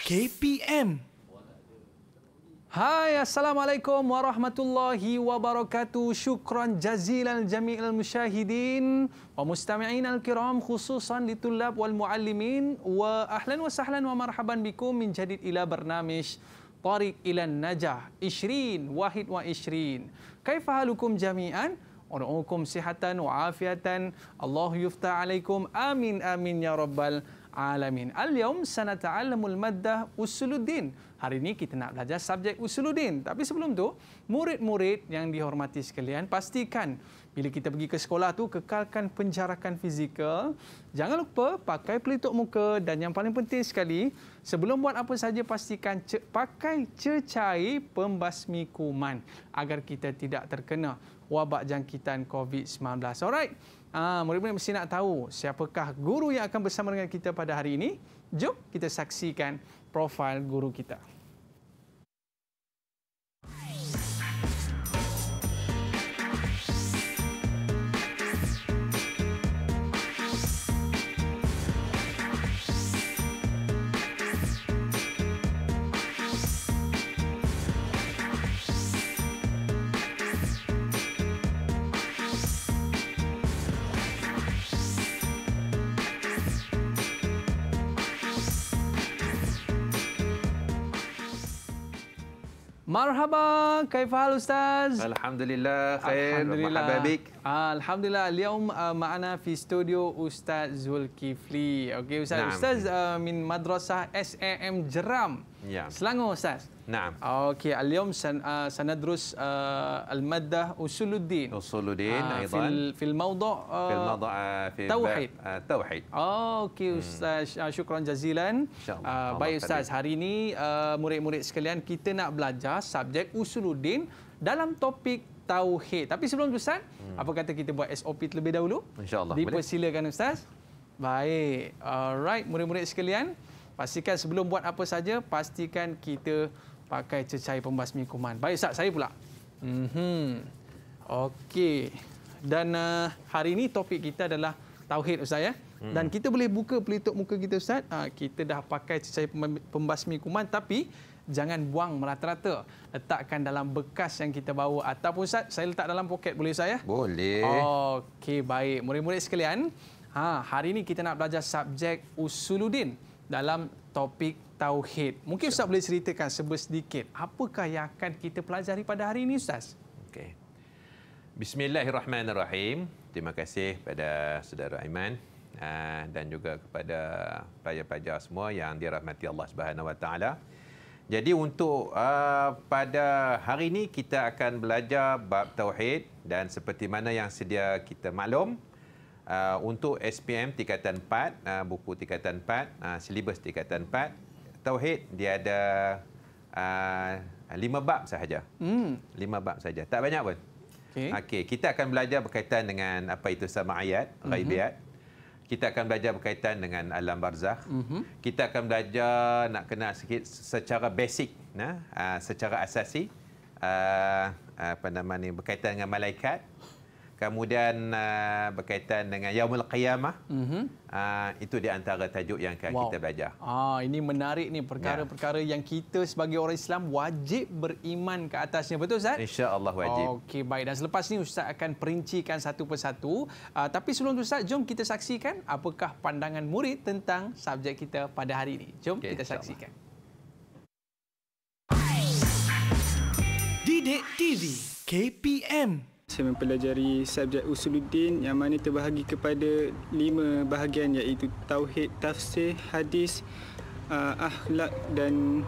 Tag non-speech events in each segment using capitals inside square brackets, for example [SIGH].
KPM. Hai, Assalamualaikum warahmatullahi wabarakatuh. Syukran jazilan jami'il musyahidin wa mustami'in al-kiram khususan litulab wal muallimin wa ahlan wa sahlan wa marhaban bikum min jadid ila bernamish Tariq ilan Najah Ishrin Wahid wa Ishrin. Kaifahalukum jami'an? Un'ukum sihatan wa afiatan. Allahu yufta Amin, amin ya rabbal alamin. Al-yaum sanata'allamul maddah usuluddin. Hari ini kita nak belajar subjek usuluddin. Tapi sebelum tu, murid-murid yang dihormati sekalian, pastikan bila kita pergi ke sekolah tu kekalkan penjarakan fizikal. Jangan lupa pakai pelitup muka dan yang paling penting sekali, sebelum buat apa saja pastikan ce- pakai cecair pembasmi kuman agar kita tidak terkena wabak jangkitan COVID-19. Alright. Ah, murid-murid mesti nak tahu siapakah guru yang akan bersama dengan kita pada hari ini. Jom kita saksikan profil guru kita. Marhaba, kaifa hal ustaz? Alhamdulillah khair, Alhamdulillah. mahababik. Alhamdulillah, اليوم uh, معنا في studio ustaz Zulkifli. Okey ustaz, Naam. ustaz uh, min madrasah SAM Jeram. Ya. Selangor Ustaz. Naam. Okey, al-yawm san, uh, sanadrus uh, al-maddah Usuluddin. Usuluddin uh, aidan. Fil fil mawdu' uh, fil mawdu' uh, fil tauhid. Uh, tauhid. Oh, okey hmm. Ustaz, hmm. uh, syukran jazilan. Uh, baik Ustaz, Allah. hari ini uh, murid-murid sekalian kita nak belajar subjek Usuluddin dalam topik tauhid. Tapi sebelum tu Ustaz, hmm. apa kata kita buat SOP terlebih dahulu? Insyaallah. allah Dipersilakan boleh. Ustaz. Baik. Alright, murid-murid sekalian. Pastikan sebelum buat apa saja, pastikan kita pakai cecair pembasmi kuman. Baik Ustaz, saya pula. Hmm, Okey. Dan uh, hari ini topik kita adalah tauhid Ustaz ya. Hmm. Dan kita boleh buka pelitup muka kita Ustaz. Uh, kita dah pakai cecair pembasmi kuman tapi jangan buang merata-rata. Letakkan dalam bekas yang kita bawa ataupun Ustaz, saya letak dalam poket boleh Ustaz ya? Boleh. Okey, baik. Murid-murid sekalian, ha hari ini kita nak belajar subjek Usuluddin dalam topik tauhid. Mungkin ustaz boleh ceritakan sebes sedikit apakah yang akan kita pelajari pada hari ini ustaz? Okey. Bismillahirrahmanirrahim. Terima kasih kepada saudara Aiman ah, dan juga kepada pelajar-pelajar semua yang dirahmati Allah Subhanahu Wa Taala. Jadi untuk uh, pada hari ini kita akan belajar bab tauhid dan seperti mana yang sedia kita maklum uh, untuk SPM tingkatan 4 uh, buku tingkatan 4 uh, silibus tingkatan 4 tauhid dia ada uh, lima uh, bab sahaja hmm. lima hmm. bab sahaja tak banyak pun okey okay, kita akan belajar berkaitan dengan apa itu sama ayat mm-hmm. Kita akan belajar berkaitan dengan alam barzah. Uh-huh. Mhm. Kita akan belajar nak kenal sikit secara basic, nah, uh, secara asasi uh, apa nama ni berkaitan dengan malaikat. Kemudian uh, berkaitan dengan Yaumul Qiyamah. Mm -hmm. uh, itu di antara tajuk yang akan wow. kita belajar. Ah, ini menarik ni perkara-perkara ya. yang kita sebagai orang Islam wajib beriman ke atasnya. Betul Ustaz? InsyaAllah wajib. Okey, baik. Dan selepas ni Ustaz akan perincikan satu persatu. Uh, tapi sebelum itu Ustaz, jom kita saksikan apakah pandangan murid tentang subjek kita pada hari ini. Jom okay, kita saksikan. Didik TV KPM saya mempelajari subjek Usuluddin yang mana terbahagi kepada lima bahagian iaitu Tauhid, Tafsir, Hadis, uh, Akhlak dan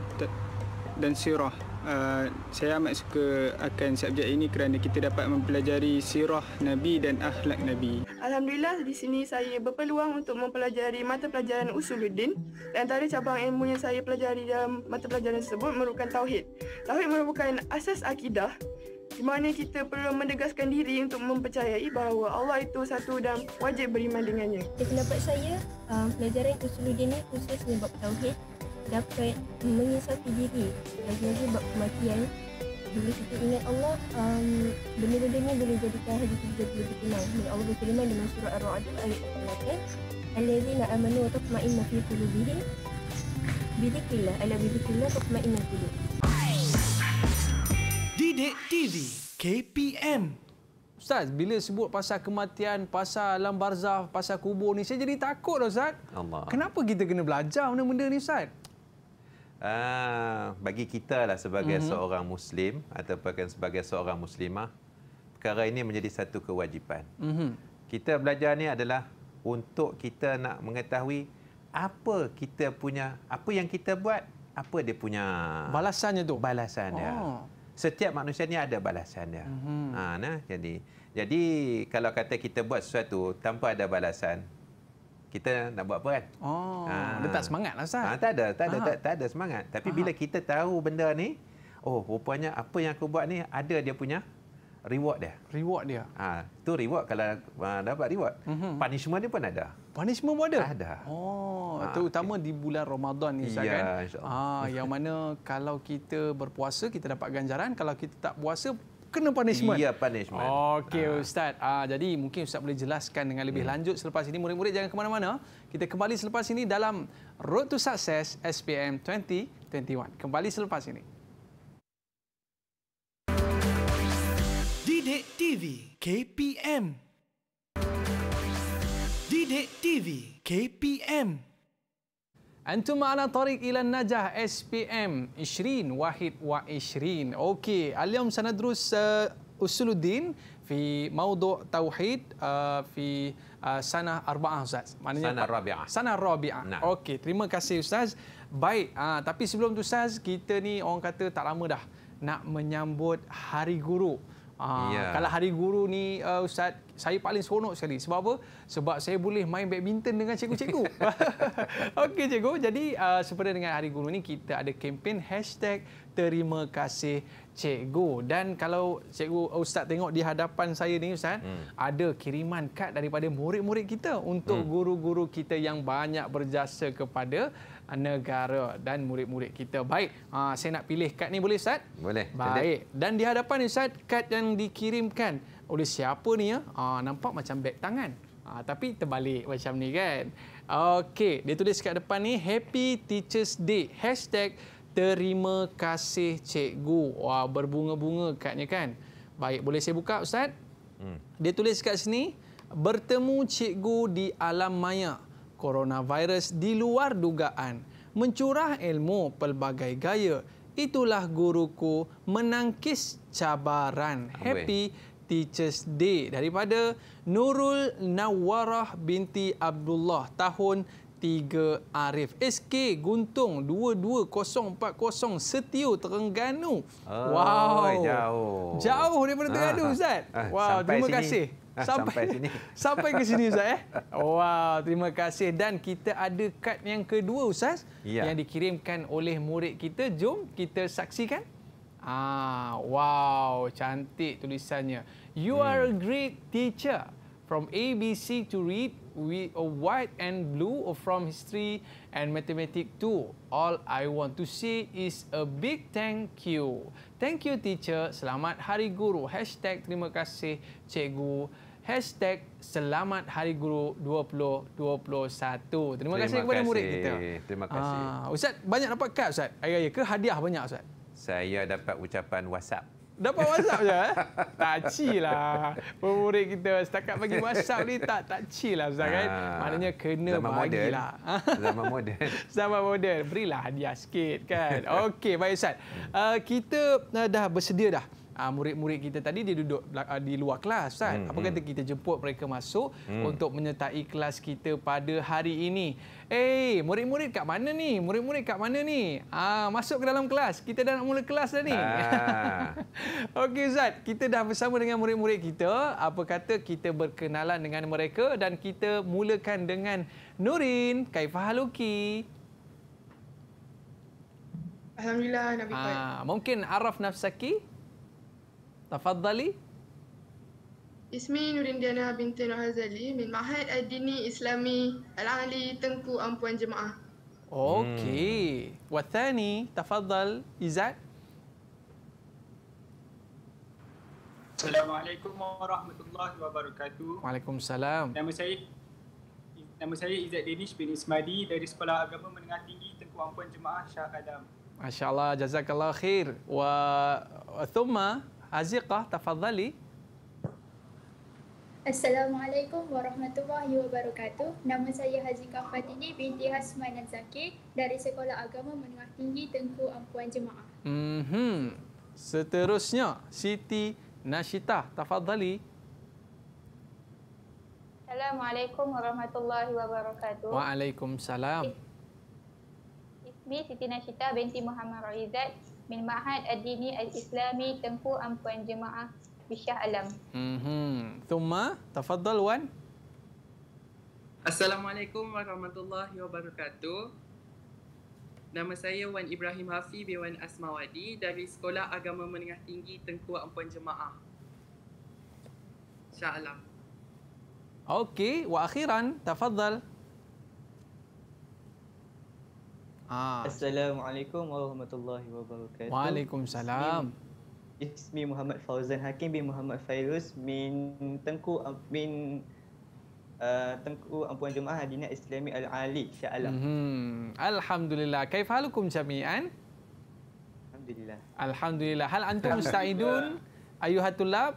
dan Sirah. Uh, saya amat suka akan subjek ini kerana kita dapat mempelajari Sirah Nabi dan Akhlak Nabi. Alhamdulillah di sini saya berpeluang untuk mempelajari mata pelajaran Usuluddin dan antara cabang ilmu yang saya pelajari dalam mata pelajaran tersebut merupakan Tauhid. Tauhid merupakan asas akidah di mana kita perlu menegaskan diri untuk mempercayai bahawa Allah itu satu dan wajib beriman dengannya. Di pendapat saya, um, pelajaran Usuluddin ini khusus menyebab Tauhid dapat menyesati diri lagi menyebab bab kematian bila kita ingat Allah um, benda-benda ni boleh jadikan hari kita jadi lebih tenang dan Allah berfirman dengan surah Ar-Ra'ad ayat ke-8 kan? Al-Lazi na'amanu wa tafma'inna fi kulubihi bidikillah ala bidikillah tafma'inna kulubihi Bidik TV KPM. Ustaz, bila sebut pasal kematian, pasal alam barzah, pasal kubur ni, saya jadi takut dah, Ustaz. Allah. Kenapa kita kena belajar benda-benda ni, Ustaz? Ah, bagi kita lah sebagai mm -hmm. seorang Muslim ataupun sebagai seorang Muslimah, perkara ini menjadi satu kewajipan. Mm -hmm. Kita belajar ni adalah untuk kita nak mengetahui apa kita punya, apa yang kita buat, apa dia punya... Balasannya tu? Balasannya. Oh setiap manusia ni ada balasan dia. Mm-hmm. Ha, nah, jadi jadi kalau kata kita buat sesuatu tanpa ada balasan, kita nak buat apa kan? Oh, ha. dia tak semangat lah, Ustaz. Ha, tak ada, tak ada, tak, tak ada semangat. Tapi Aha. bila kita tahu benda ni, oh, rupanya apa yang aku buat ni ada dia punya reward dia. Reward dia. Ah, ha, tu reward kalau uh, dapat reward. Mm-hmm. Punishment dia pun ada punishment pun ada? Ada. Oh, ha, ah, terutama okay. di bulan Ramadan ni ya, kan. Ha, yang mana kalau kita berpuasa kita dapat ganjaran, kalau kita tak puasa kena punishment. Ya, punishment. Okey, ha. ustaz. Ah, jadi mungkin ustaz boleh jelaskan dengan lebih ya. lanjut selepas ini murid-murid jangan ke mana-mana. Kita kembali selepas ini dalam Road to Success SPM 2021. Kembali selepas ini. Didik TV KPM Didik TV KPM Antum ma'ala tarik ilan najah SPM Ishrin Wahid wa Ishrin Okey, sana terus uh, Usuluddin fi maudu tauhid uh, fi uh, sana arba'ah ustaz. Maknanya sana rabi'ah. Sana rabi'ah. Nah. Okey, terima kasih ustaz. Baik, uh, tapi sebelum tu ustaz, kita ni orang kata tak lama dah nak menyambut Hari Guru yeah. kalau hari guru ni uh, ustaz saya paling seronok sekali sebab apa sebab saya boleh main badminton dengan cikgu-cikgu [LAUGHS] okey cikgu jadi uh, seperti dengan hari guru ni kita ada kempen hashtag terima kasih cikgu dan kalau cikgu uh, ustaz tengok di hadapan saya ni ustaz hmm. ada kiriman kad daripada murid-murid kita untuk hmm. guru-guru kita yang banyak berjasa kepada negara dan murid-murid kita. Baik, ha, saya nak pilih kad ni boleh Ustaz? Boleh. Baik. Dan di hadapan ni Ustaz, kad yang dikirimkan oleh siapa ni ya? Ha, nampak macam beg tangan. Ha, tapi terbalik macam ni kan? Okey, dia tulis kat depan ni, Happy Teachers Day. Hashtag Terima Kasih Cikgu. Wah, berbunga-bunga kadnya kan? Baik, boleh saya buka Ustaz? Hmm. Dia tulis kat sini, Bertemu Cikgu di alam maya coronavirus di luar dugaan. Mencurah ilmu pelbagai gaya. Itulah guruku menangkis cabaran. Happy Teachers Day daripada Nurul Nawarah binti Abdullah tahun 3 Arif. SK Guntung 22040 Setiu Terengganu. Oh, wow. Jauh. Jauh daripada Terengganu ah, Ustaz. Ah, wow, terima sini. kasih. Ah, sampai, sampai sini. [LAUGHS] Sampai ke sini Ustaz eh. Wow, terima kasih dan kita ada kad yang kedua Ustaz ya. yang dikirimkan oleh murid kita. Jom kita saksikan. Ah, wow, cantik tulisannya. You hmm. are a hmm. great teacher from ABC to read we a white and blue or from history and mathematic too. All I want to see is a big thank you. Thank you teacher. Selamat Hari Guru. Hashtag terima kasih cikgu. Hashtag Selamat Hari Guru 2021. Terima, terima kasih kepada kasih. murid kita. Terima kasih. Uh, Ustaz, banyak dapat kad Ustaz? Ayah-ayah ke hadiah banyak Ustaz? Saya dapat ucapan WhatsApp. Dapat WhatsApp je eh? Tak chill lah. Pemurid kita setakat bagi WhatsApp ni tak tak chill lah Ustaz kan. Ah, Maknanya kena Zaman bagi modern. lah. [LAUGHS] Zaman moden. Zaman moden. Berilah hadiah sikit kan. [LAUGHS] Okey, baik Ustaz. Uh, kita uh, dah bersedia dah. Uh, murid-murid kita tadi dia duduk uh, di luar kelas kan. Hmm, Apa kata hmm. kita jemput mereka masuk hmm. untuk menyertai kelas kita pada hari ini. Hey, eh, murid-murid kat mana ni? Murid-murid kat mana ni? Ah, masuk ke dalam kelas. Kita dah nak mula kelas dah ni. Ah. [LAUGHS] Okey, Zat. Kita dah bersama dengan murid-murid kita. Apa kata kita berkenalan dengan mereka dan kita mulakan dengan Nurin Kaifah Haluki. Alhamdulillah, Nabi Ah, Mungkin Araf Nafsaki. Tafadhali. Ismi Nurin Diana binti Nurhazali min Mahat Adini Islami Al-Ali Tengku Ampuan Jemaah. Okey. Hmm. Wathani, tafadhal, Izzat. Assalamualaikum warahmatullahi wabarakatuh. Waalaikumsalam. Nama saya nama saya Izzat Danish bin Ismadi dari Sekolah Agama Menengah Tinggi Tengku Ampuan Jemaah Syah Adam. Masya-Allah, jazakallah khair. Wa thumma Aziqah, tafadhali. Assalamualaikum warahmatullahi wabarakatuh. Nama saya Hazika Fatini binti Hasman Zaki dari Sekolah Agama Menengah Tinggi Tengku Ampuan Jemaah. Hmm. Seterusnya Siti Nashita tafadhali. Assalamualaikum warahmatullahi wabarakatuh. Waalaikumsalam. Ismi Siti Nashita binti Muhammad Raizat bin Ma'had Adini Al-Islami Tengku Ampuan Jemaah Bishah Alam. Mhm. Tuma, tafadhal Wan. Assalamualaikum warahmatullahi wabarakatuh. Nama saya Wan Ibrahim Hafi bin Wan Asmawadi dari Sekolah Agama Menengah Tinggi Tengku Ampuan Jemaah. Insya-Allah. Okey, wa akhiran tafadhal. Ah. Assalamualaikum warahmatullahi wabarakatuh. Waalaikumsalam. Min. Ismi Muhammad Fauzan Hakim bin Muhammad Fairuz bin Tengku bin uh, Tengku Ampuan Jemaah Dinat Islami Al-Ali Sya'alam. Mm-hmm. Alhamdulillah. Kaif halukum jami'an? Alhamdulillah. Alhamdulillah. Hal antum musta'idun ayuhatul lab?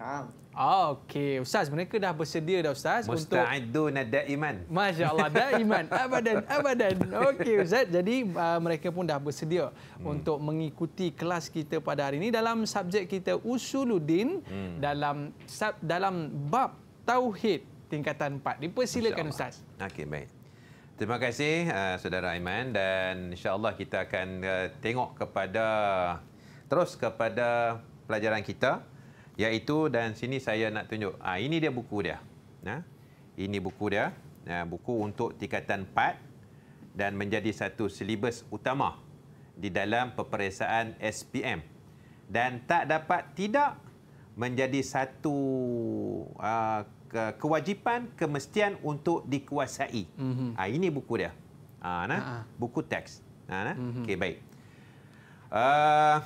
Ah. Okey, ustaz mereka dah bersedia dah ustaz Musta'idun ad-daiman. Masya-Allah, daiman. [LAUGHS] Abadan, abadan. Okey ustaz, jadi uh, mereka pun dah bersedia hmm. untuk mengikuti kelas kita pada hari ini dalam subjek kita Usuluddin hmm. dalam sub, dalam bab tauhid tingkatan 4. Dipersilakan ustaz. Okey, baik. Terima kasih uh, saudara Aiman dan insya-Allah kita akan uh, tengok kepada terus kepada pelajaran kita iaitu dan sini saya nak tunjuk. Ha, ini dia buku dia. Ha? Ini buku dia. Ha, buku untuk tingkatan 4 dan menjadi satu silibus utama di dalam peperiksaan SPM. Dan tak dapat tidak menjadi satu ha, ke- kewajipan, kemestian untuk dikuasai. Mm-hmm. Ha, ini buku dia. Ha, nah? Buku teks. Ha, nah? mm-hmm. Okey, baik. Uh,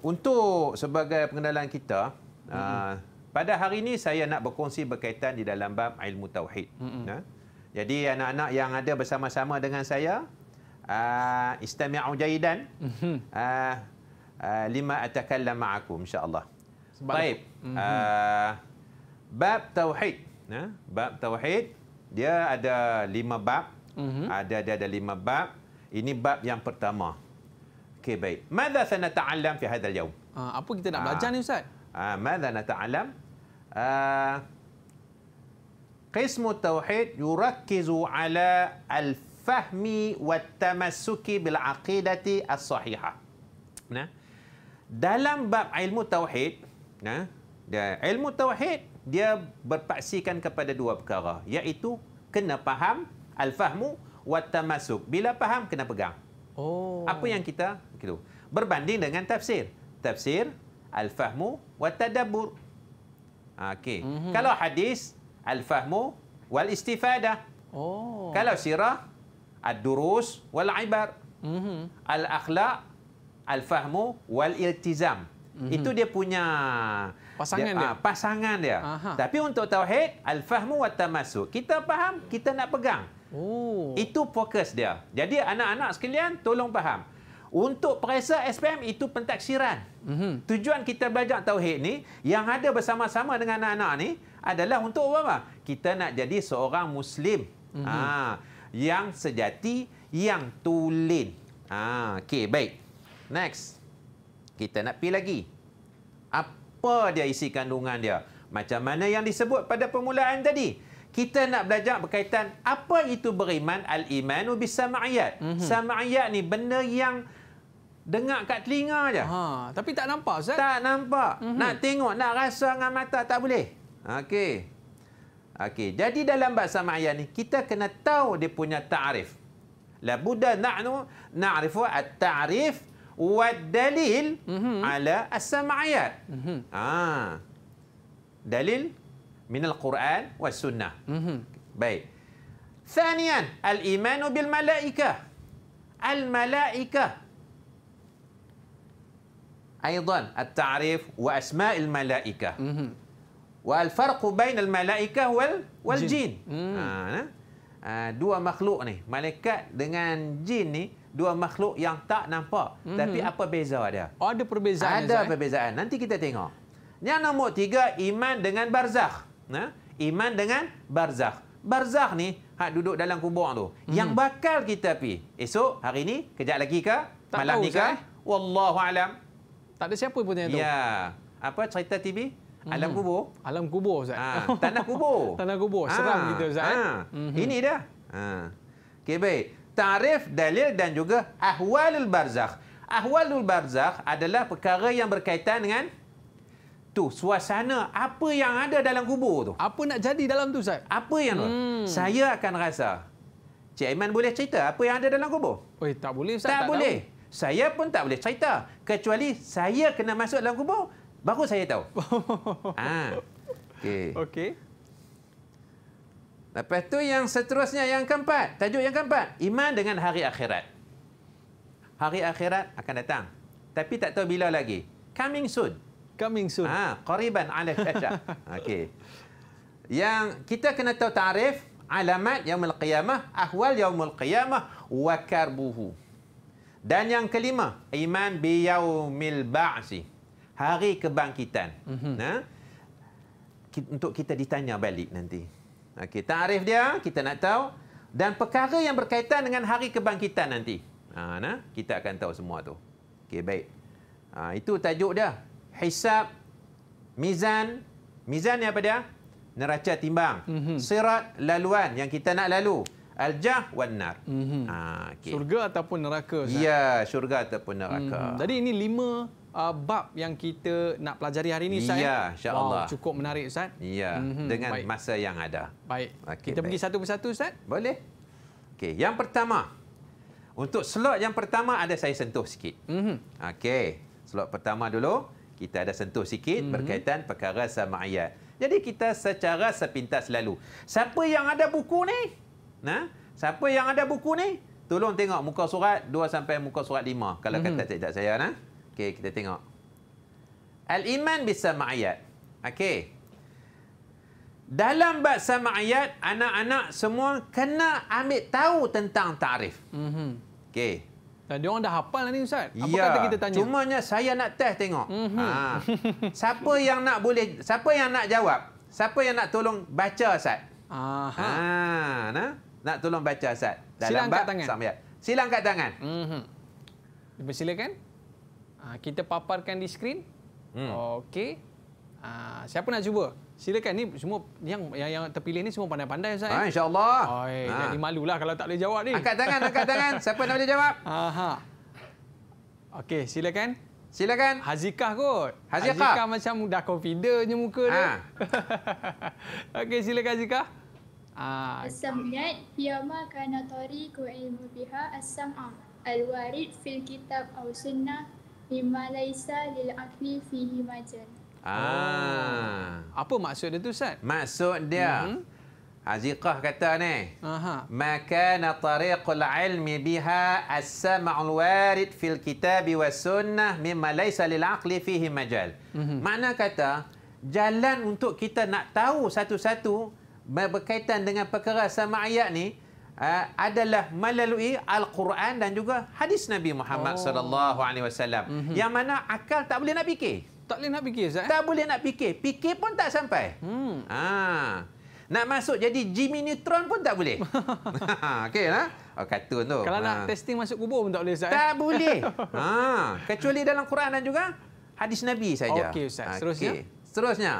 untuk sebagai pengenalan kita, Mm-hmm. Uh, pada hari ini saya nak berkongsi berkaitan di dalam bab ilmu tauhid. Mm-hmm. Uh, jadi anak-anak yang ada bersama-sama dengan saya uh, istami'u jaidan. Mm-hmm. Uh, uh, lima atakallam ma'akum insya-Allah. Baik. Mm-hmm. Uh, bab tauhid. Uh, bab tauhid dia ada lima bab. Mm-hmm. Ada dia ada lima bab. Ini bab yang pertama. Okey baik. Madza sanata'allam fi hadzal yawm? Uh, apa kita nak belajar ni ustaz? ماذا نتعلم؟ قسم التوحيد يركز على الفهم والتمسك بالعقيدة الصحيحة. Dalam bab ilmu tauhid, nah, dia ilmu tauhid dia berpaksikan kepada dua perkara, iaitu kena faham al-fahmu wa tamasuk. Bila faham kena pegang. Oh. Apa yang kita gitu. Berbanding dengan tafsir. Tafsir al-fahmu wat-tadabbur. Ah, okey. Mm -hmm. Kalau hadis al-fahmu wal istifadah. Oh. Kalau sirah ad-durus wal ibar. Mm -hmm. Al-akhlaq al-fahmu wal iltizam. Mm -hmm. Itu dia punya pasangan dia. dia. Ha, pasangan dia. Tapi untuk tauhid al-fahmu wat-tamassuk. Kita faham, kita nak pegang. Oh. Itu fokus dia. Jadi anak-anak sekalian tolong faham. Untuk periksa SPM itu pentaksiran. Mm-hmm. Tujuan kita belajar tauhid ni yang ada bersama-sama dengan anak-anak ni adalah untuk apa? Kita nak jadi seorang muslim. Mm-hmm. Ha, yang sejati, yang tulen. Ha, okey, baik. Next. Kita nak pergi lagi. Apa dia isi kandungan dia? Macam mana yang disebut pada permulaan tadi? Kita nak belajar berkaitan apa itu beriman al-imanu bisama'iyat. Mm-hmm. Sama'iyat ni benda yang dengar kat telinga aja, Ha, tapi tak nampak, Ustaz. Tak nampak. Mm -hmm. Nak tengok, nak rasa dengan mata, tak boleh. Okey. Okey. Jadi dalam bahasa ma'ayah ni, kita kena tahu dia punya ta'rif. La buddha na'nu na'rifu at-ta'rif wa dalil mhm. ala as-sama'ayat. Mm -hmm. ha. Dalil minal Quran wa sunnah. Mhm. Baik. Kedua, al-imanu bil malaikah. Al-malaikah. ايضا التعريف واسماء الملائكه والفرق بين الملائكه وال والجين dua makhluk ni malaikat dengan jin ni dua makhluk yang tak nampak mm-hmm. tapi apa beza dia oh, ada perbezaan ada Zai. Eh? perbezaan nanti kita tengok yang nombor tiga, iman dengan barzakh nah iman dengan barzakh barzakh ni hak duduk dalam kubur tu mm-hmm. yang bakal kita pi esok hari ni kejap lagi ke tak malam ni ke eh? wallahu alam tak ada siapa pun yang tu. Ya. Apa cerita TV? Hmm. Alam kubur. Alam kubur Ustaz. Ha. Tanah kubur. [LAUGHS] Tanah kubur. Seram ah, gitu ha. Ustaz. Ha. Ini dia. Ha. Okey baik. Ta'rif, dalil dan juga ahwalul barzakh. Ahwalul barzakh adalah perkara yang berkaitan dengan tu suasana apa yang ada dalam kubur tu. Apa nak jadi dalam tu Ustaz? Apa yang hmm. saya akan rasa. Cik Aiman boleh cerita apa yang ada dalam kubur? Oi, tak boleh Ustaz. Tak, tak boleh. Tahu saya pun tak boleh cerita kecuali saya kena masuk dalam kubur baru saya tahu. [LAUGHS] ha. Okey. Okey. Lepas tu yang seterusnya yang keempat, tajuk yang keempat, iman dengan hari akhirat. Hari akhirat akan datang. Tapi tak tahu bila lagi. Coming soon. Coming soon. Ha, qariban ala syah. [LAUGHS] Okey. Yang kita kena tahu ta'rif alamat yaumul qiyamah, ahwal yaumul qiyamah wa karbuhu. Dan yang kelima, iman biyaumil ba'si. Hari kebangkitan. Mm-hmm. Ha? Untuk kita ditanya balik nanti. Okay, tarif dia, kita nak tahu. Dan perkara yang berkaitan dengan hari kebangkitan nanti. Ha, nah? Kita akan tahu semua tu. Okey, baik. Ha, itu tajuk dia. Hisab, mizan. Mizan ni apa dia? Neraca timbang. Mm-hmm. Sirat, laluan yang kita nak lalu. Al-Jah wan-nar. Mm-hmm. Ha, ah, okay. Syurga ataupun neraka. Sah. Ya, syurga ataupun neraka. Mm-hmm. Jadi ini lima uh, bab yang kita nak pelajari hari ini, Ustaz. Ya, eh? insya-Allah. Wow, cukup menarik, Ustaz. Ya, mm-hmm. dengan baik. masa yang ada. Baik. Okay, kita baik. pergi satu persatu, Ustaz. Boleh. Okay. yang pertama. Untuk slot yang pertama ada saya sentuh sikit. Mm-hmm. Okey, slot pertama dulu. Kita ada sentuh sikit mm-hmm. berkaitan perkara sama sama'iyat. Jadi kita secara sepintas lalu. Siapa yang ada buku ni? Nah, siapa yang ada buku ni? Tolong tengok muka surat 2 sampai muka surat 5 kalau kata mhm. cik saya nah. Okey, kita tengok. Al-iman bisama'iyat. Okey. Dalam bab sama'iyat, anak-anak semua kena ambil tahu tentang tarif, Mhm. Okey. Dan dia orang dah hafal lah ni ustaz. Apa ya, kata kita tanya? Cumanya saya nak test tengok. Mm-hmm. Ha. [LAUGHS] Siapa yang nak boleh, siapa yang nak jawab? Siapa yang nak tolong baca ustaz? Ah. Ha. Nah nak tolong baca Ustaz dalam bab samiat. Ya. Sila angkat tangan. Mhm. Mm silakan. Ah, kita paparkan di skrin. Mm. Okey. Ah, siapa nak cuba? Silakan ni semua yang yang, yang terpilih ni semua pandai-pandai Ustaz. Ha insya-Allah. Oi, ha. jadi malulah kalau tak boleh jawab ni. Angkat tangan, angkat tangan. [LAUGHS] Siapa nak boleh jawab? Aha. Okey, silakan. Silakan. Hazikah kot. Hazikah. Hazikah macam dah confident je muka dia. Ha. [LAUGHS] Okey, silakan Hazikah. Ah, As-samiyat biyama kana tari ku ilmu biha as-sam'a fil kitab aw sunnah bima laisa lil akli fihi majal. Ah. Apa maksud dia tu Ustaz? Maksud dia hmm. Aziqah kata ni. Aha. Maka na tariqul ilmi biha as-sam'ul warid fil kitab wa sunnah mimma laisa lil aqli fihi majal. Mm-hmm. Makna kata jalan untuk kita nak tahu satu-satu berkaitan dengan perkara sama ayat ni uh, adalah melalui al-Quran dan juga hadis Nabi Muhammad oh. sallallahu alaihi wasallam. Mhm. Yang mana akal tak boleh nak fikir. Tak boleh nak fikir Ustaz. Eh? Tak boleh nak fikir. Fikir pun tak sampai. Hmm. Ha. Nak masuk jadi Jimmy Neutron pun tak boleh. [LAUGHS] Ha, okey lah. Oh, katun tu. Kalau ha. nak testing masuk kubur pun tak boleh Ustaz. Eh? Tak boleh. [LAUGHS] Ha. Kecuali dalam Quran dan juga hadis Nabi saja. Okey Ustaz. Okay. Seterusnya. Seterusnya.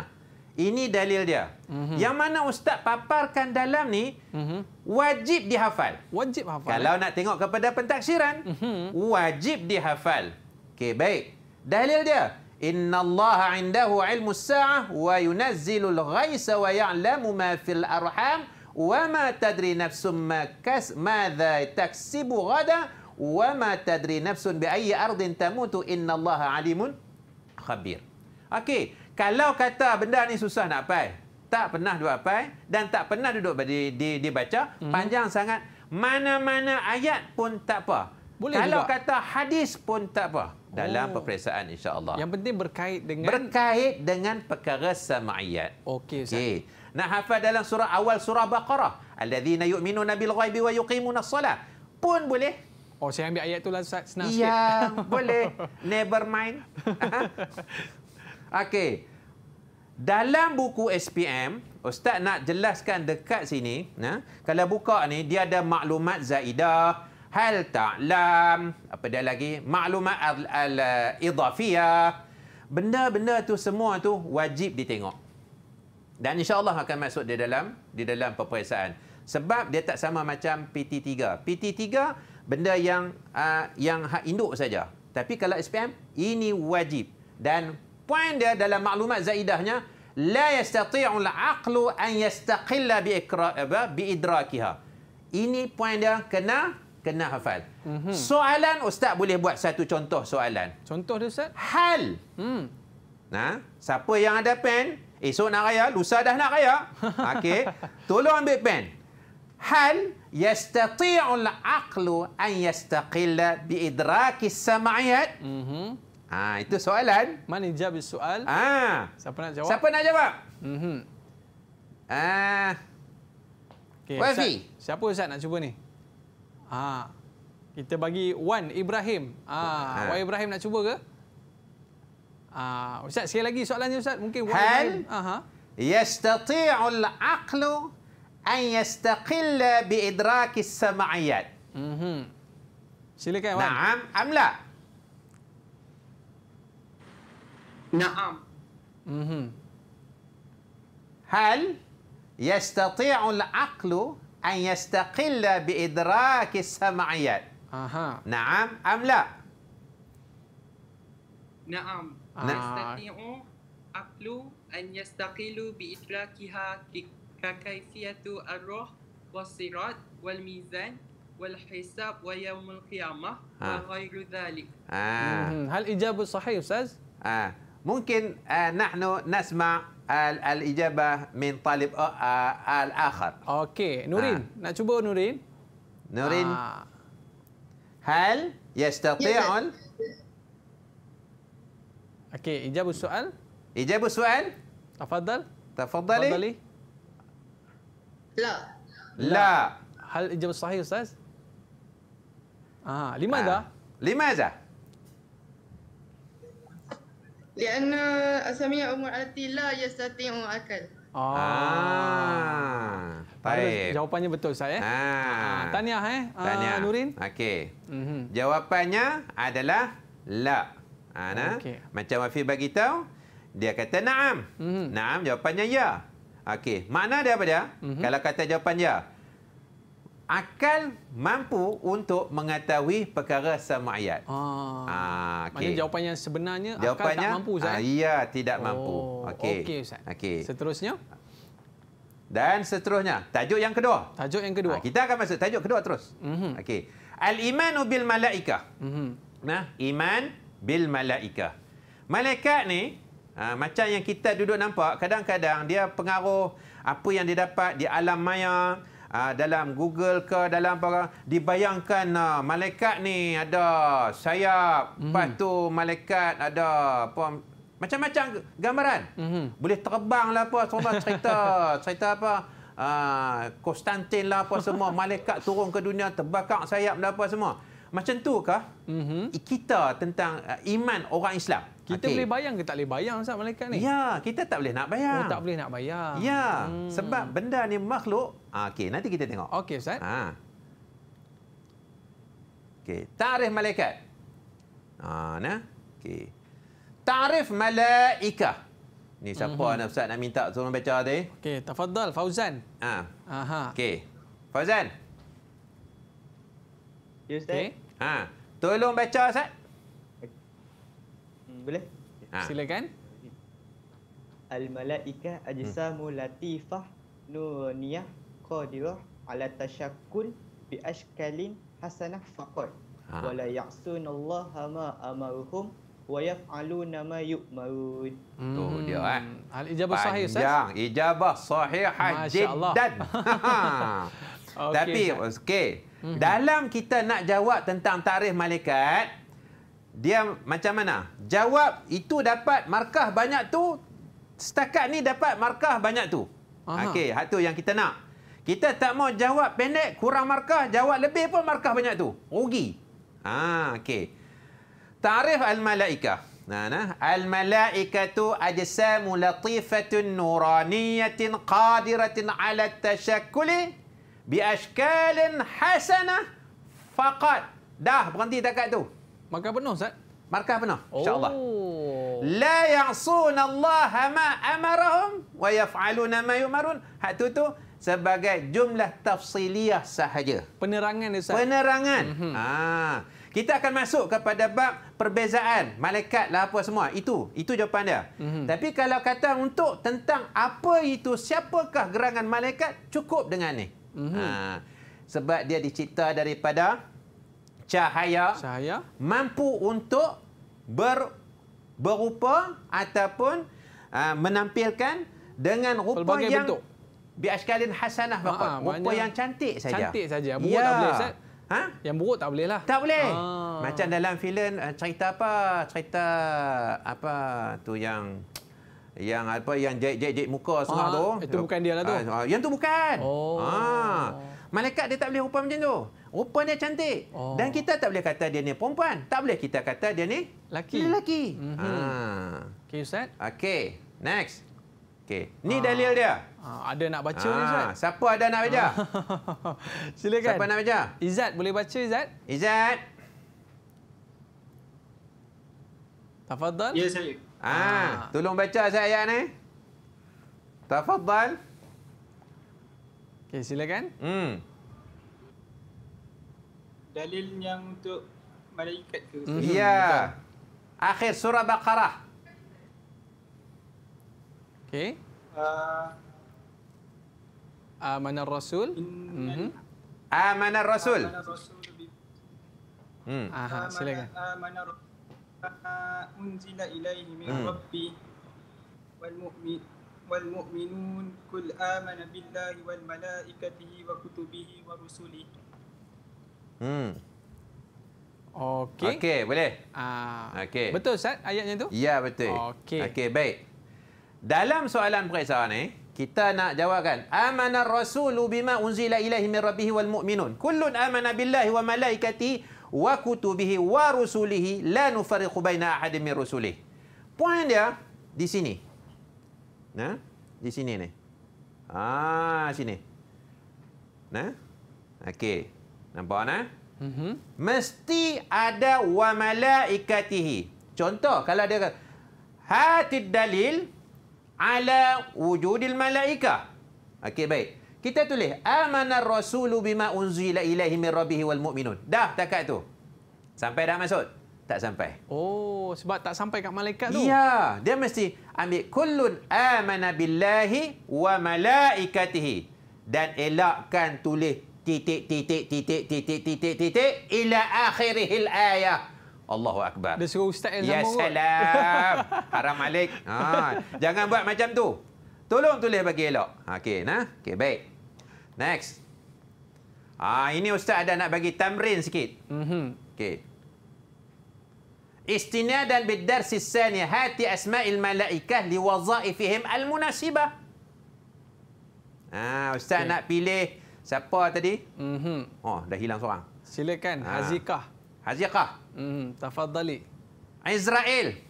Ini dalil dia. Mm -hmm. Yang mana ustaz paparkan dalam ni mm -hmm. wajib dihafal. Wajib hafal. Eh? Kalau nak tengok kepada pentaksiran, mm -hmm. wajib dihafal. Okey, baik. Dalil dia. Inna Allah indahu ilmu sa'ah wa yunazzilul ghaisa wa ya'lamu ma fil arham wa ma tadri nafsun ma kas madha taksibu ghada wa ma tadri nafsun bi ayyi ardin tamutu inna Allah alimun khabir. Okey, kalau kata benda ni susah nak apa? tak pernah duduk apa? dan tak pernah duduk di, di, dibaca, mm -hmm. panjang sangat, mana-mana ayat pun tak apa. Boleh kalau juga. kata hadis pun tak apa dalam oh. peperiksaan insya-Allah. Yang penting berkait dengan berkait dengan perkara samaiyat. Okey Ustaz. Okay. Nak hafal dalam surah awal surah Baqarah, alladzina yu'minuna bil ghaibi wa yuqimuna solah pun boleh. Oh saya ambil ayat itulah Ustaz senang ya, sikit. Ya, boleh. [LAUGHS] Never mind. [LAUGHS] [LAUGHS] Okey. Dalam buku SPM, Ustaz nak jelaskan dekat sini. Nah, Kalau buka ni, dia ada maklumat zaidah. Hal ta'lam. Apa dia lagi? Maklumat al-idhafiyah. Eh, Benda-benda tu semua tu wajib ditengok. Dan insya Allah akan masuk di dalam di dalam peperiksaan. Sebab dia tak sama macam PT3. PT3, benda yang uh, yang induk saja. Tapi kalau SPM, ini wajib. Dan point dia dalam maklumat zaidahnya la yastati'ul aqlu an yastaqilla bi ikra bi idrakiha. Ini point dia kena kena hafal. Mm -hmm. Soalan ustaz boleh buat satu contoh soalan. Contoh dia ustaz? Hal. Hmm. Nah, ha? siapa yang ada pen? Esok nak raya, lusa dah nak raya. [LAUGHS] Okey. Tolong ambil pen. Hal yastati'ul aqlu an yastaqilla bi idraki samaiyat? Mhm. Mm Ha, itu soalan. Mana jawab soal? Ha. Siapa nak jawab? Siapa nak jawab? Mm -hmm. ha. okay, Ustaz, siapa Ustaz nak cuba ni? Ha. Kita bagi Wan Ibrahim. Ha. Ha. Wan Ibrahim nak cuba ke? Ha. Ustaz, sekali lagi soalannya Ustaz. Mungkin Wan Hal yastati'ul aqlu an yastaqilla bi idraki samayat. Mm -hmm. Silakan Wan. Naam, amla. نعم هل يستطيع العقل أن يستقل بإدراك السمعيات أها. نعم أم لا نعم آه. يستطيع العقل أن يستقل بإدراكها ككيفية الروح والصراط والميزان والحساب ويوم القيامة آه. وغير ذلك آه. هل إجابة صحيح أستاذ؟ آه. ممكن آه، نحن نسمع الإجابة من طالب آه، آه، الآخر أوكي نورين نشوف نورين نورين آه. هل يستطيع أوكي إجابة السؤال إجابة السؤال تفضل تفضلي تفضلي لا لا هل الإجابة صحيحة أستاذ؟ آه لماذا؟ آه. لماذا؟ لأن أسماء umur التي لا يستطيع أكل. Oh. Ah. ah. Baik. Jawapannya betul saya. Eh? Ah. ah. Tahniah eh. Ah, Tahniah. Uh, Nurin. Okey. Mm -hmm. Jawapannya adalah la. Ha, nah. Okay. Macam Afif bagi tahu, dia kata naam. Mm -hmm. Naam jawapannya ya. Okey. Makna dia apa dia? Mm -hmm. Kalau kata jawapan ya, akal mampu untuk mengetahui perkara sama ayat. Ah, ah okay. maknanya jawapan yang sebenarnya jawapannya, akal tak mampu Ustaz. Ah, eh? ya, tidak oh, mampu. Okey. Okey Ustaz. Okey. Seterusnya. Dan seterusnya, tajuk yang kedua. Tajuk yang kedua. Ah, kita akan masuk tajuk kedua terus. Mm-hmm. Okey. al Iman bil malaika. Mm-hmm. Nah, iman bil malaika. Malaikat ni ah, macam yang kita duduk nampak, kadang-kadang dia pengaruh apa yang dia dapat di alam maya, uh, dalam Google ke dalam para dibayangkan uh, malaikat ni ada sayap mm. lepas tu malaikat ada apa macam-macam gambaran mm -hmm. boleh terbang [LAUGHS] ah, lah apa semua cerita cerita apa Konstantin uh, lah [LAUGHS] apa semua malaikat turun ke dunia terbakar sayap lah apa semua macam tu kah mm -hmm. kita tentang uh, iman orang Islam kita okay. boleh bayang ke tak boleh bayang sahabat malaikat ni? Ya, kita tak boleh nak bayang. Oh, tak boleh nak bayang. Ya, hmm. sebab benda ni makhluk. Ah, okey, nanti kita tengok. Okey, Ustaz. Ha. Okey, tarif malaikat. Ha, nah. Okey. Tarif malaika. Ni siapa mm -hmm. Ustaz nak minta tolong baca tadi? Okey, tafadhal Fauzan. Ha. Aha. Okey. Fauzan. Ya, Ustaz. Okay. Ha. Tolong baca Ustaz. Boleh? Ha. Silakan. Al-malaika ajisamu hmm. latifah nuniyah qadirah ala tashakkul bi ashkalin hasanah faqad. Ha. Wala ya'sunallaha ma amaruhum wa yaf'aluna ma yu'marun. Hmm. Tu dia kan. Eh. Al ijabah sahih Ustaz. Ya, ijabah sahih jiddan. [LAUGHS] okay, Tapi okey. Okay. Hmm. Dalam kita nak jawab tentang tarikh malaikat, dia macam mana? Jawab itu dapat markah banyak tu setakat ni dapat markah banyak tu. Okey, hak tu yang kita nak. Kita tak mau jawab pendek kurang markah, jawab lebih pun markah banyak tu. Rugi. Ha okey. Ta'rif al-malaikah. Nah nah, al-malaikatu ajsamu latifatun nuraniyatin qadiratin 'ala at-tashakkuli bi ashkalin hasanah faqat. Dah berhenti dekat tu. Markah penuh, Ustaz? Markah penuh, insyaAllah. Oh. La ya'sunallaha ma'amarahum wa yaf'aluna ma'yumarun. Hak itu tu sebagai jumlah tafsiliyah sahaja. Penerangan, Ustaz. Penerangan. Mm -hmm. Haa. Kita akan masuk kepada bab perbezaan malaikat lah apa semua. Itu itu jawapan dia. Mm -hmm. Tapi kalau kata untuk tentang apa itu, siapakah gerangan malaikat, cukup dengan ni. Mm -hmm. ha. Sebab dia dicipta daripada cahaya, cahaya mampu untuk ber, berupa ataupun uh, menampilkan dengan rupa Pelbagai yang bentuk. biaskalin hasanah ha, rupa yang cantik saja cantik saja buruk ya. tak boleh set ha? yang buruk tak boleh lah tak boleh ha. macam dalam filem uh, cerita apa cerita apa tu yang yang apa yang jejek-jejek muka semua ha, tu itu bukan dia lah tu uh, yang tu bukan oh. ha Malaikat dia tak boleh rupa macam tu. Rupa dia cantik. Oh. Dan kita tak boleh kata dia ni perempuan. Tak boleh kita kata dia ni lelaki. Lelaki. Mm -hmm. Ha. Okey, Ustaz. Okey, next. Okay. ni ha. dalil dia. Ha. Ada nak baca ha. Ustaz. Siapa ada nak baca? [LAUGHS] Silakan. Siapa nak baca? Izzat, boleh baca Izzat? Izzat. Tafadhal. Ya, saya. Ah, ha. Tolong baca saya ayat ni. Tafadhal. Okey, silakan. Hmm. Dalil yang untuk malaikat ke? Hmm. Ya. Akhir surah Baqarah. Okey. Uh, ah. Amanah Rasul. Mm -hmm. Amanah Rasul. Hmm. Aha, silakan. Amanah Rasul. Uh, unzila ilaihi min hmm. rabbi wal mu'min. والمؤمنون كل آمن بالله والملائكته وكتبه ورسله hmm. Okey. Okey, boleh. Ah. Okey. Betul Ustaz ayatnya tu? Ya, betul. Okey. Okey, baik. Dalam soalan periksa ni, kita nak jawabkan amanar rasulu bima unzila ilaihi min rabbih wal mu'minun. Kullun amana billahi wa malaikati wa kutubihi wa rusulihi la nufarriqu baina ahadin min rusulihi. Point dia di sini. Nah, di sini ni. Ah, sini. Nah. Okey. Nampak nah? Mm-hmm. Mesti ada wa malaikatihi. Contoh kalau dia kata hatid dalil ala wujudil malaika. Okey, baik. Kita tulis amana rasulu bima unzila ilaihi min rabbih wal mu'minun. Dah takat tu. Sampai dah maksud tak sampai. Oh, sebab tak sampai kat malaikat tu. Ya, dia mesti ambil kullun amana billahi wa malaikatihi dan elakkan tulis titik titik titik titik titik titik ila akhirihil ayah. Allahu akbar. Dia suruh ustaz yang sama. Ya salam. [LAUGHS] Haram malik. Ha, jangan buat macam tu. Tolong tulis bagi elok. Ha, okey, nah. Okey, baik. Next. Ah, ha, ini ustaz ada nak bagi tamrin sikit. Mhm. Mm Okey. استنادا بالدرس الثاني هات أسماء الملائكة لوظائفهم المناسبة Ah, Ustaz okay. nak pilih siapa tadi? Mm-hmm. Oh, dah hilang seorang. Silakan, ha. Hazikah. Hazikah. Mm, tafadhali. Izrail.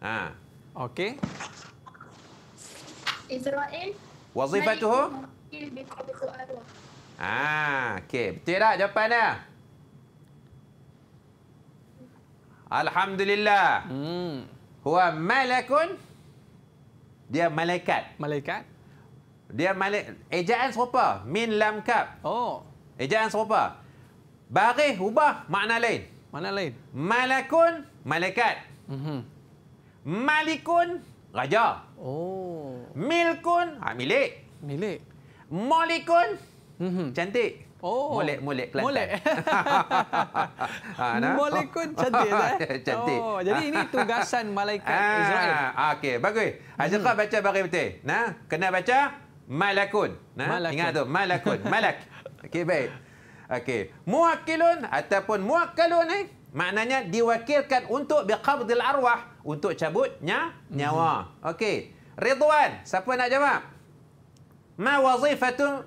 Ha. Okey. Izrail. Wazifatuhu? Ah, okey. Betul tak jawapan dia? Alhamdulillah. Hmm. Huwa malakun. Dia malaikat. Malaikat. Dia malaik ejaan serupa min lam kaf. Oh. Ejaan serupa. Barih ubah makna lain. Makna lain. Malakun malaikat. Mhm. Mm Malikun raja. Oh. Milkun ha, milik. Milik. Malikun. Mhm. Mm Cantik. Oh. Molek, molek Kelantan. Molek. [LAUGHS] ha, nah? [LAUGHS] Molekun cantik. [LAUGHS] Eh? cantik. Oh, jadi ini tugasan malaikat ah, Israel. Okey, bagus. Azraq hmm. baca bagai betul. Nah, kena baca malakun. Nah, malakun. Ingat tu, malakun. Malak. Okey, baik. Okey. Muakilun ataupun muakkalun ni. Eh? Maknanya diwakilkan untuk biqabdil arwah. Untuk cabutnya hmm. nyawa. Okey. Ridwan, siapa nak jawab? Ma wazifatun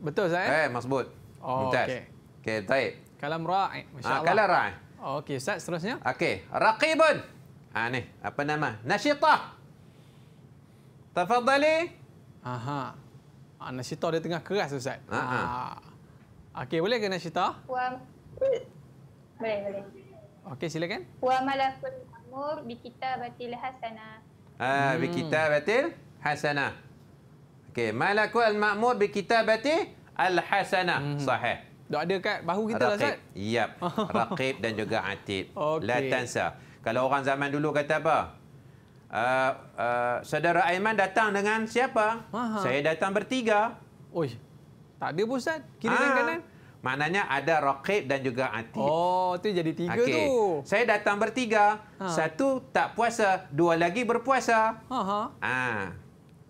Betul saya. eh? Oh, eh, masbut. Oh, Mumtaz. Okey, okay, taib. Kalam ra'i, masya-Allah. Eh. Ah, kalam ra'i. Oh, okey, Ustaz, seterusnya. Okey, raqibun. Ha ni, apa nama? Nasyitah. Tafadhali. Aha. Ah, nasyitah dia tengah keras Ustaz. Ha. Ah. Okey, boleh ke nasyitah? Wa. Boleh, boleh. Okey, silakan. Wa malakul amur bi kitabatil hasanah. Ah, bi hmm. kitabatil hasanah. Okey, malakul makmur bi kitabati al-hasanah. Mm -hmm. Sahih. Dok ada kat bahu kita lah Ustaz. Yap. [LAUGHS] Oh. Raqib dan juga atib. Okay. La tansa. Kalau orang zaman dulu kata apa? Uh, uh, saudara Aiman datang dengan siapa? Aha. Saya datang bertiga. Oi. Tak ada pun Kiri dan ah. kanan. Maknanya ada raqib dan juga atib. Oh, tu jadi tiga okay. tu. Saya datang bertiga. Ha. Satu tak puasa, dua lagi berpuasa. Ha. Ha.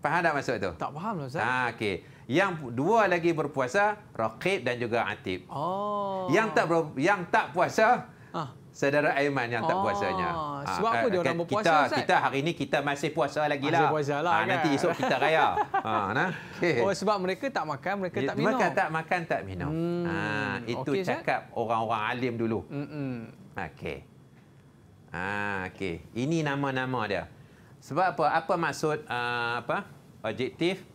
Faham tak maksud tu? Tak faham lah Ustaz. Ha, ah, okay. Yang dua lagi berpuasa, Raqib dan juga Atib. Oh. Yang tak ber, yang tak puasa, ah. saudara Aiman yang tak oh. puasanya. Ha, Sebab apa dia orang berpuasa kita, Ustaz? Kita hari ini kita masih puasa lagi masih lah. Masih puasa lah ha, kan? Nanti esok kita raya. ha, [LAUGHS] nah. okay. Oh sebab mereka tak makan, mereka tak minum. Mereka tak makan, tak minum. Hmm. Ha, itu okay, cakap orang-orang alim dulu. Mm -mm. Okey. Ha, okay. Ini nama-nama dia. Sebab apa? Apa maksud uh, apa? objektif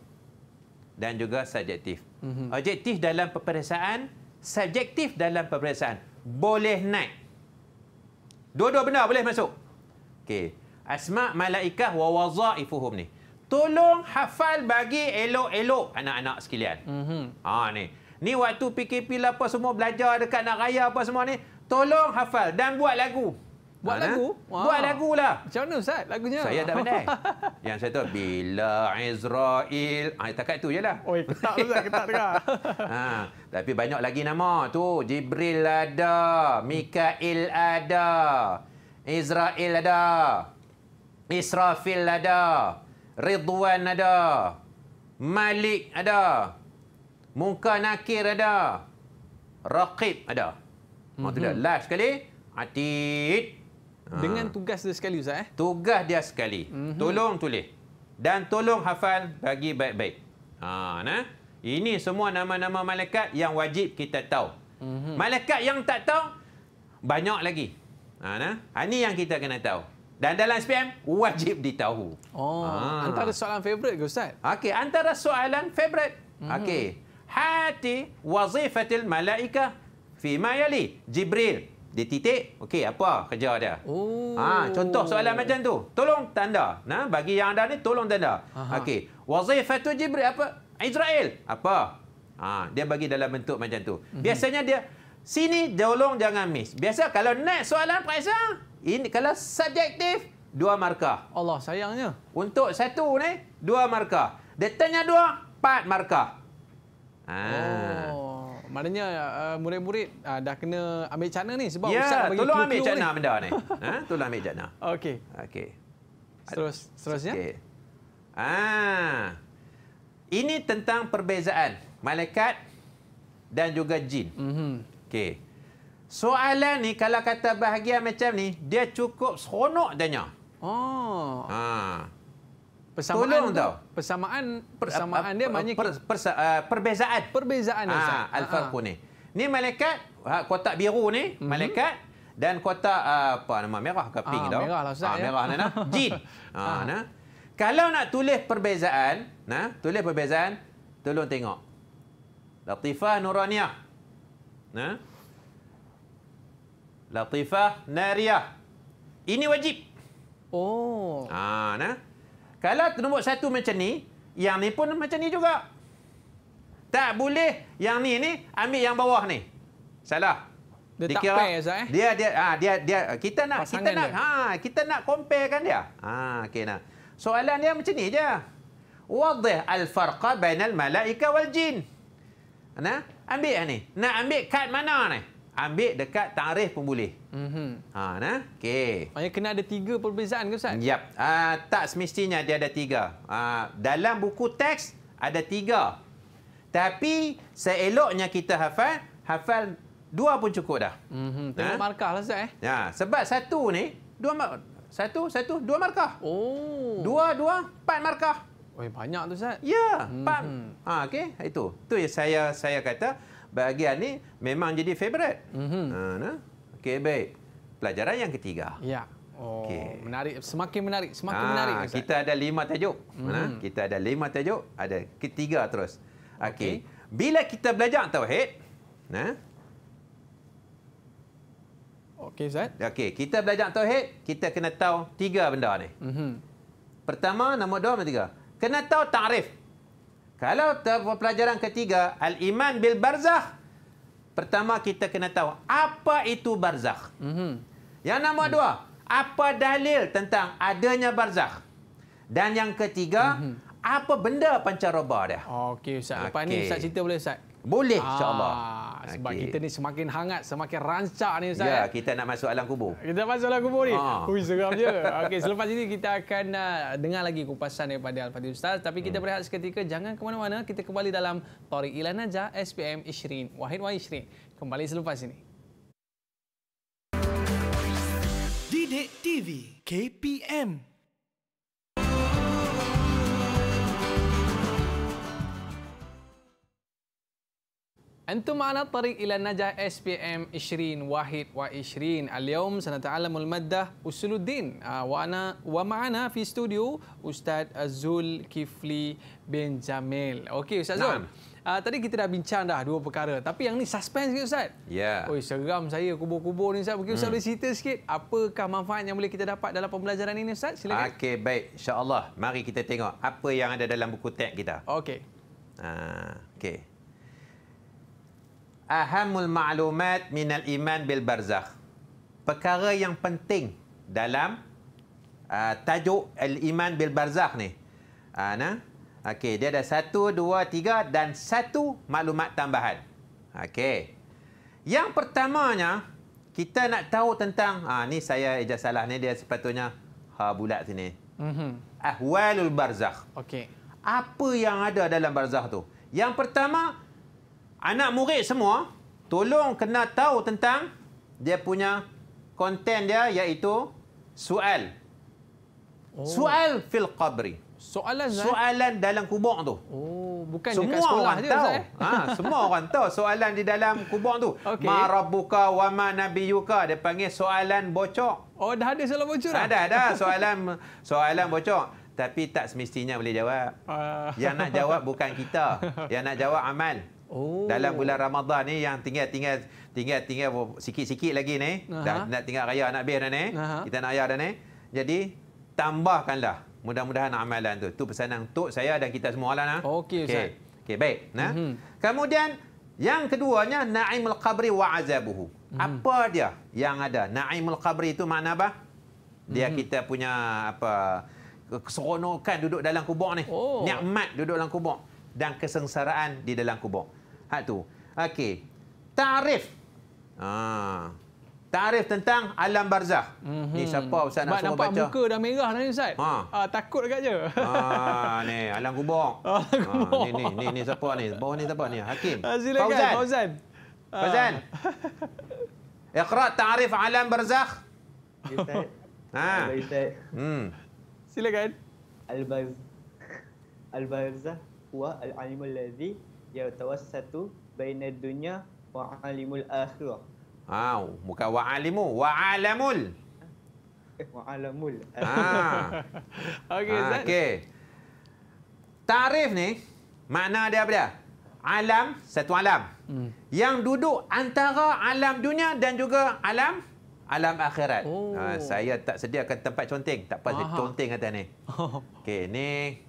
dan juga subjektif? Mm -hmm. Objektif dalam peperiksaan, subjektif dalam peperiksaan. Boleh naik. Dua-dua benda boleh masuk. Okey. Asma' malaikah wa wazaifuhum ni. Tolong hafal bagi elok-elok anak-anak sekalian. Mm -hmm. ha, ni. ni waktu PKP lah apa semua, belajar dekat nak raya apa semua ni. Tolong hafal dan buat lagu. Lagu. Buat lagu? Wow. Buat lagu lah. Macam mana Ustaz lagunya? Saya tak pandai. [LAUGHS] Yang saya tahu, Bila Israel. Ha, ah, takat tu je lah. Oi, ketak Ustaz, ketak tengah. [LAUGHS] ha, tapi banyak lagi nama tu. Jibril ada. Mikail ada. Israel ada. Israfil ada. Ridwan ada. Malik ada. Muka Nakir ada. Raqib ada. Mm-hmm. Last sekali. Atid. Ha. dengan tugas dia sekali ustaz eh tugas dia sekali mm-hmm. tolong tulis dan tolong hafal bagi baik-baik ha nah ini semua nama-nama malaikat yang wajib kita tahu mm-hmm. malaikat yang tak tahu banyak lagi ha nah ini ha, yang kita kena tahu dan dalam SPM wajib ditahu oh ha. antara soalan favorite ke ustaz okey antara soalan favorite mm-hmm. okey hati wazifatil malaikat fi ma yali jibril dia titik, okey apa kerja dia? Oh. Ha, contoh soalan macam tu. Tolong tanda. Nah, bagi yang ada ni tolong tanda. Okey. Wazifatu Jibril apa? Israel. Apa? Ha, dia bagi dalam bentuk macam tu. Mhm. Biasanya dia sini tolong jangan miss. Biasa kalau next soalan periksa. Ini kalau subjektif dua markah. Allah sayangnya. Untuk satu ni dua markah. Dia tanya dua, empat markah. Ha. Oh maknanya uh, murid-murid uh, dah kena ambil cana ni sebab yeah, ustaz bagi tolong ambil cana benda ni. [LAUGHS] ha, tolong ambil cana. Okey. Okey. Terus seterusnya. Okay. Ah. Ha. Ini tentang perbezaan malaikat dan juga jin. Mm-hmm. Okey. Soalan ni kalau kata bahagian macam ni, dia cukup seronok danya. Oh. Ah persamaan tolong tau persamaan persamaan per, dia banyak. per, per, uh, ah, perbezaan perbezaan ha, al-farqu ah, ah, ni ni malaikat ha, kotak biru ni mm -hmm. malaikat dan kotak uh, apa nama merah ke pink ha, tau merah lah ustaz ha, ya merah nah, nah. [LAUGHS] jin ha, ha. Nah. kalau nak tulis perbezaan nah tulis perbezaan tolong tengok latifah nuraniah nah latifah nariah ini wajib oh ha nah kalau nombor satu macam ni, yang ni pun macam ni juga. Tak boleh yang ni ni ambil yang bawah ni. Salah. Dia Dikira, tak pay ya, Zai. Eh? Dia, dia, ha, dia, dia, kita nak, kita nak, ha, kita nak compare kan dia. Ha, okay, nah. Soalan dia macam ni aja. Wadih al-farqa bainal malaika wal jin. Nah, ambil ni. Nak ambil kad mana ni? ambil dekat tarikh pemulih. Mhm. Mm ha nah. okay. Maknanya kena ada tiga perbezaan ke ustaz? Yep. Uh, ah, tak semestinya dia ada tiga. Uh, dalam buku teks ada tiga. Tapi seeloknya kita hafal, hafal dua pun cukup dah. Mhm. Mm ha? markahlah ustaz eh. Ya, sebab satu ni dua satu satu dua markah. Oh. Dua dua empat markah. Oh, banyak tu ustaz. Ya, empat. Mm -hmm. Ha ah, okey, itu. Tu yang saya saya kata bahagian ni memang jadi favorite. Mm -hmm. uh, nah. Okey, baik. Pelajaran yang ketiga. Ya. Oh, okay. menarik. Semakin menarik. Semakin ha, menarik. Ustaz. Kita ada lima tajuk. Mm. Nah. Kita ada lima tajuk. Ada ketiga terus. Okey. Okay. Bila kita belajar Tauhid, nah. Okey, Zaid. Okey, kita belajar Tauhid, kita kena tahu tiga benda ni. Mm -hmm. Pertama, nama dua, nombor tiga. Kena tahu ta'rif. Kalau pelajaran ketiga al-iman bil barzah Pertama kita kena tahu apa itu barzah Mm -hmm. Yang nama mm -hmm. dua, apa dalil tentang adanya barzah Dan yang ketiga, mm -hmm. apa benda pancaroba dia? Okey Ustaz, okay. apa ni Ustaz cerita boleh Ustaz? Boleh ah, insyaAllah. Sebab okay. kita ni semakin hangat, semakin rancak ni Ustaz. Ya, eh? kita nak masuk alam kubur. Kita masuk alam kubur ni. Ah. Ui, seram je. Okay, selepas ini kita akan uh, dengar lagi kupasan daripada Al-Fatih Ustaz. Tapi kita hmm. berehat seketika. Jangan ke mana-mana. Kita kembali dalam Tori Ilan Najah SPM Ishrin. Wahid Wahid Ishrin. Kembali selepas ini. Didik TV KPM Antum ala tariq ila najah SPM Ishrin Wahid wa Ishrin. Al-yawm sanata'alamul maddah Usuluddin. Ah, wa ana wa ma'ana fi studio Ustaz Azul Kifli bin Jamil. Okey Ustaz Azul. Uh, tadi kita dah bincang dah dua perkara. Tapi yang ni suspense sikit Ustaz. Ya. Yeah. Oi, seram saya kubur-kubur ni Ustaz. Mungkin Ustaz hmm. boleh cerita sikit apakah manfaat yang boleh kita dapat dalam pembelajaran ini Ustaz? Silakan. Okey, baik. InsyaAllah. Mari kita tengok apa yang ada dalam buku teks kita. Okey. Uh, Okey ahamul ma'lumat minal iman bil barzakh. Perkara yang penting dalam uh, tajuk al-iman bil barzakh ni. Uh, nah. Okey, dia ada satu, dua, tiga dan satu maklumat tambahan. Okey. Yang pertamanya, kita nak tahu tentang, ah ni saya ejak salah ni, dia sepatutnya ha bulat sini. mm Ahwalul barzakh. Okey. Apa yang ada dalam barzakh tu? Yang pertama, anak murid semua tolong kena tahu tentang dia punya konten dia iaitu soal. Oh. Soal fil qabri. Soalan, soalan dalam kubur tu. Oh, bukan semua dekat sekolah dia. Ha, semua orang tahu soalan di dalam kubur tu. Okay. Ma rabbuka wa ma nabiyuka. Dia panggil soalan bocor. Oh, dah ada soalan bocor dah? Ada, ada. [LAUGHS] Soalan, soalan bocor. Tapi tak semestinya boleh jawab. Uh. Yang nak jawab bukan kita. [LAUGHS] Yang nak jawab amal. Oh. Dalam bulan Ramadan ni yang tinggal-tinggal tinggal-tinggal sikit-sikit lagi ni. Dah nak tinggal raya nak habis dah ni. uh Kita nak raya dah ni. Jadi tambahkanlah mudah-mudahan amalan tu. Tu pesanan untuk saya dan kita semua lah nah. Okey okay. Ustaz. Okey baik nah. Uh-huh. Kemudian yang keduanya naimul qabri wa azabuhu. Uh-huh. Apa dia yang ada? Naimul qabri itu makna apa? Dia uh-huh. kita punya apa keseronokan duduk dalam kubur ni. Oh. Nikmat duduk dalam kubur dan kesengsaraan di dalam kubur. Hak tu. Okey. Ta'rif. Ha. Ta'rif tentang alam barzah. Mm -hmm. Ni siapa Ustaz nak suruh baca? Nampak muka dah merah dah ni Ustaz. Ha. Ha, takut dekat je. Ha, ni, alam kubur. [LAUGHS] Alam kubur. Ha, ni, ni, ni, ni siapa ni? Bawah ni siapa ni? Hakim. Ah, silakan, Fauzan. Fauzan. Ha. Fauzan. Ah. [LAUGHS] Ikhrat ta'rif alam barzah. Ustaz. Ha. Hmm. Silakan. Al-barzah. Al-barzah. Wa al-alimul ladhi yatawassatu baina dunya wa alimul akhirah. Au, ha, oh, bukan wa alimu, wa alamul. Eh, wa alamul. Ah. [LAUGHS] Okey, ah, ha, okay. Tarif ni makna dia apa dia? Alam satu alam. Hmm. Yang duduk antara alam dunia dan juga alam alam akhirat. Oh. Ah, saya tak sediakan tempat conteng, tak apa conteng atas ni. [LAUGHS] Okey, ni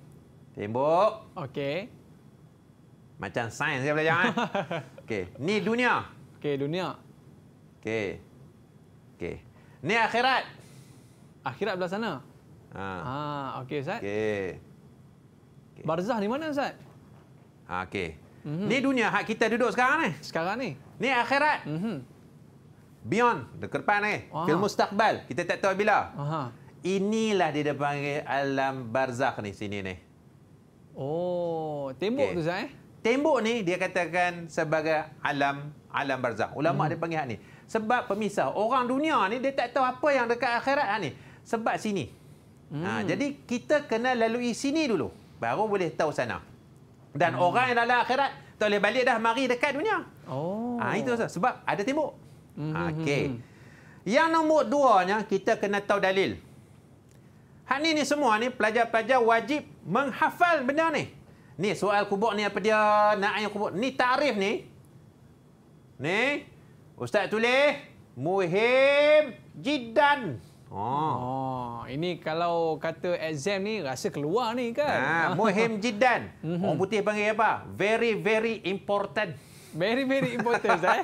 tembok. Okey. Macam sains saya belajar. Kan? [LAUGHS] Okey. Ni dunia. Okey, dunia. Okey. Okey. Ni akhirat. Akhirat belah sana? Ha. Ha, okey Ustaz. Okey. Okay. Barzah di mana Ustaz? Ha, okey. Mm-hmm. Ni dunia hak kita duduk sekarang ni. Eh? Sekarang ni. Ni akhirat. Mm-hmm. Beyond, dekat depan ni. Ke mustaqbal. Kita tak tahu bila. Aha. Inilah dia panggil alam barzah ni sini ni. Oh, tembok okay. tu Ustaz eh? tembok ni dia katakan sebagai alam alam barzakh. Ulama hmm. dia panggil hak ni. Sebab pemisah orang dunia ni dia tak tahu apa yang dekat akhirat ni. Sebab sini. Ha, hmm. Ha, jadi kita kena lalui sini dulu baru boleh tahu sana. Dan hmm. orang yang dalam akhirat tak boleh balik dah mari dekat dunia. Oh. Ah ha, itu sahaja. sebab ada tembok. Hmm. Ha, hmm okey. Hmm, hmm. Yang nombor dua nya kita kena tahu dalil. Hak ni ni semua ni pelajar-pelajar wajib menghafal benda ni. Ni soal kubur ni apa dia? nak Na'i kubur. Ni tarif ni. Ni. Ustaz tulis. Muhim Jidan Oh. oh. Ini kalau kata exam ni rasa keluar ni kan. Ha, muhim jiddan. Mm -hmm. Orang putih panggil apa? Very, very important. Very, very important, Zai. Eh?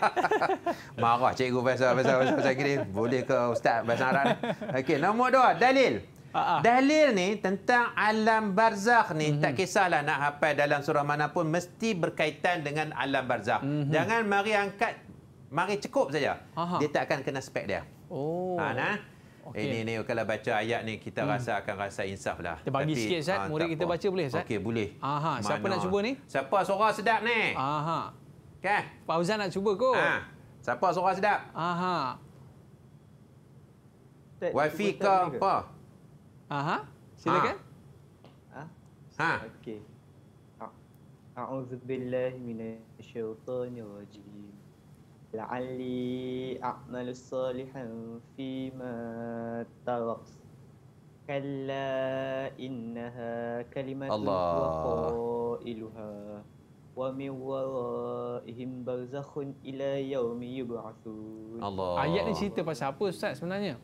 [LAUGHS] Marah cikgu pasal-pasal-pasal-pasal gini. Boleh ke Ustaz bahasa Arab? Okey, nombor dua. Dalil. Ah, ah. Dalil ni tentang alam barzakh ni mm-hmm. tak mhm. kisahlah nak hafal dalam surah mana pun mesti berkaitan dengan alam barzakh. Mm-hmm. Jangan mari angkat mari cukup saja. Aha. Dia tak akan kena spek dia. Oh. Ha nah. Okay. Ini ni kalau baca ayat ni kita hmm. rasa akan rasa insaf lah. Kita bagi Tapi, sikit Ustaz, ha, murid kita baca boleh Ustaz? Okey, boleh. Aha, Mana? siapa nak cuba ni? Siapa suara sedap ni? Aha. Okey. Fauzan nak cuba ko. Ha. Siapa suara sedap? Aha. Wifi apa? Ke? Aha, silakan. Ha. Ha. ha. Okey. A'udzu billahi minasyaitonir rajim. La'alli a'malu salihan fi ma tarak. Kalla innaha kalimatun qailuha. Wa min waraihim barzakhun ila yaumi yub'atsun. Ayat ni cerita pasal apa ustaz sebenarnya?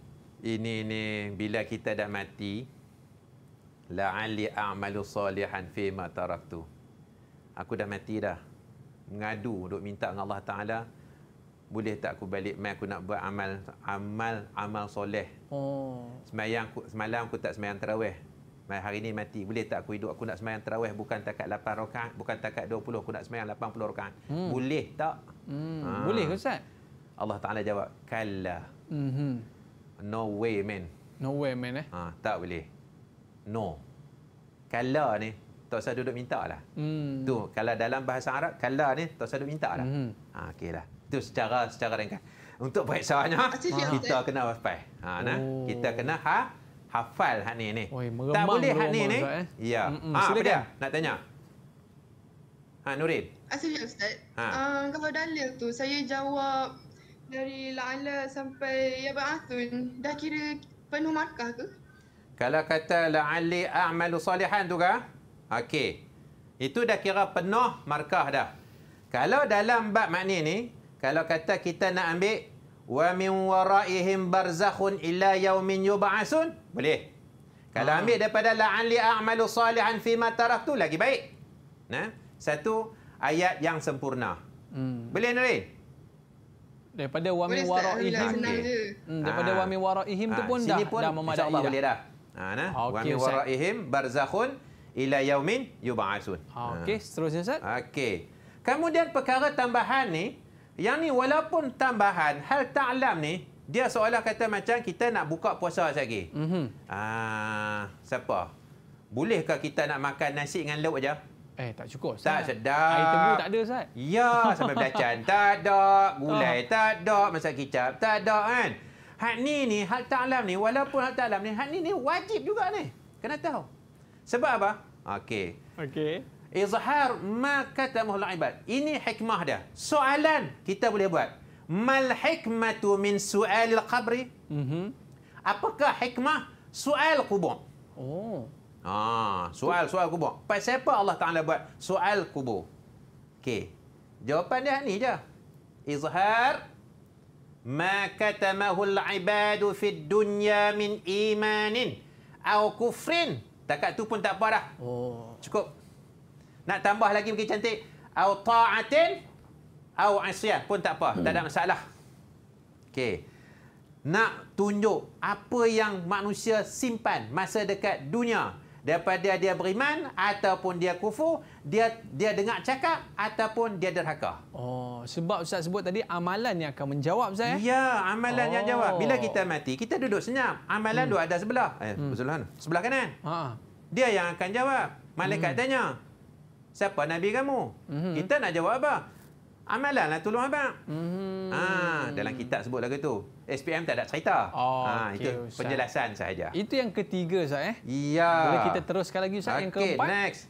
ini ini bila kita dah mati la la'ali a'malu salihan fi ma taraktu aku dah mati dah mengadu duk minta dengan Allah Taala boleh tak aku balik mai aku nak buat amal amal amal soleh oh. semayang aku, semalam aku tak semayang tarawih mai hari ni mati boleh tak aku hidup aku nak semayang tarawih bukan takat 8 rakaat bukan takat 20 aku nak semayang 80 rakaat hmm. boleh tak hmm. ha. boleh ustaz Allah Taala jawab kala. Mhm. No way, man. No way, man, eh? Ha, tak boleh. No. Kala ni, tak usah duduk minta lah. Hmm. Tu, kalau dalam bahasa Arab, kala ni, tak usah duduk minta lah. Hmm. Ha, ah, okay lah. Itu secara, secara ringkas. Untuk periksaannya, ha. kita kena hafal. Ah, ha, oh. Kita kena ha, hafal hak ni. ni. Oi, tak boleh hak ni. ni. Eh? Ya. Mm -mm. Ha, apa dia? Nak tanya? Ha, Nurin. Asyik, Ustaz. Ha. Uh, kalau dalil tu, saya jawab dari La'ala sampai Yaba'atun Dah kira penuh markah ke? Kalau kata La'ali a'malu salihan tu ke? Okey Itu dah kira penuh markah dah Kalau dalam bab makni ni Kalau kata kita nak ambil Wa min waraihim barzakhun ila yaumin yubasun, Boleh Kalau ah. ambil daripada La'ali a'malu salihan fi taraf tu Lagi baik Nah, Satu ayat yang sempurna hmm. Boleh Nurin? daripada wa min waraihim daripada ah. wa min waraihim tu ah, pun dah dah memadai dah boleh dah ha nah wa waraihim barzakhun ila yaumin yub'atsun okey seterusnya ustaz okey kemudian perkara tambahan ni yang ni walaupun tambahan hal ta'lam ni dia seolah kata macam kita nak buka puasa lagi. Mm ah, siapa? Bolehkah kita nak makan nasi dengan lauk saja? Eh, tak cukup. Tak sedap. sedap. Air tebu tak ada, Ustaz. Ya, sampai belacan. [LAUGHS] tak ada. Gulai oh. tak ada. Masak kicap tak ada, kan? Hak ni ni, hak ta'alam ni, walaupun hak ta'alam ni, hak ni ni wajib juga ni. Kena tahu. Sebab apa? Okey. Okey. Izhar ma katamuhul ibad. Ini hikmah dia. Soalan kita boleh buat. Mal hikmatu min su'alil qabri? Mm -hmm. Apakah hikmah? Soal kubur. Oh. Ha, soal soal kubur. Pasal siapa Allah Taala buat soal kubur? Okey. Jawapan dia ni je. Izhar ma katamahu al-ibadu fi dunya min imanin au kufrin. Takat tu pun tak apa dah. Oh. Cukup. Nak tambah lagi mungkin cantik. Au ta'atin au asyah pun tak apa. Hmm. Tak ada hmm. masalah. Okey. Nak tunjuk apa yang manusia simpan masa dekat dunia daripada dia beriman ataupun dia kufur, dia dia dengar cakap ataupun dia derhaka. Oh, sebab Ustaz sebut tadi amalan yang akan menjawab saya? Eh? Ya, amalan oh. yang jawab. Bila oh. kita mati, kita duduk senyap. Amalan hmm. dua ada sebelah. Eh, hmm. sebelah kanan. Sebelah kanan. Ha. Dia yang akan jawab. Malaikat hmm. tanya, "Siapa nabi kamu?" Hmm. Kita nak jawab apa? amalanlah tolong abang. Hmm. Ha, dalam kitab sebut lagu tu. SPM tak ada cerita. Oh, ha, okay, itu Ustaz. penjelasan saja. Itu yang ketiga, Ustaz. Eh? Ya. Boleh kita teruskan lagi, Ustaz, okay, yang keempat? next.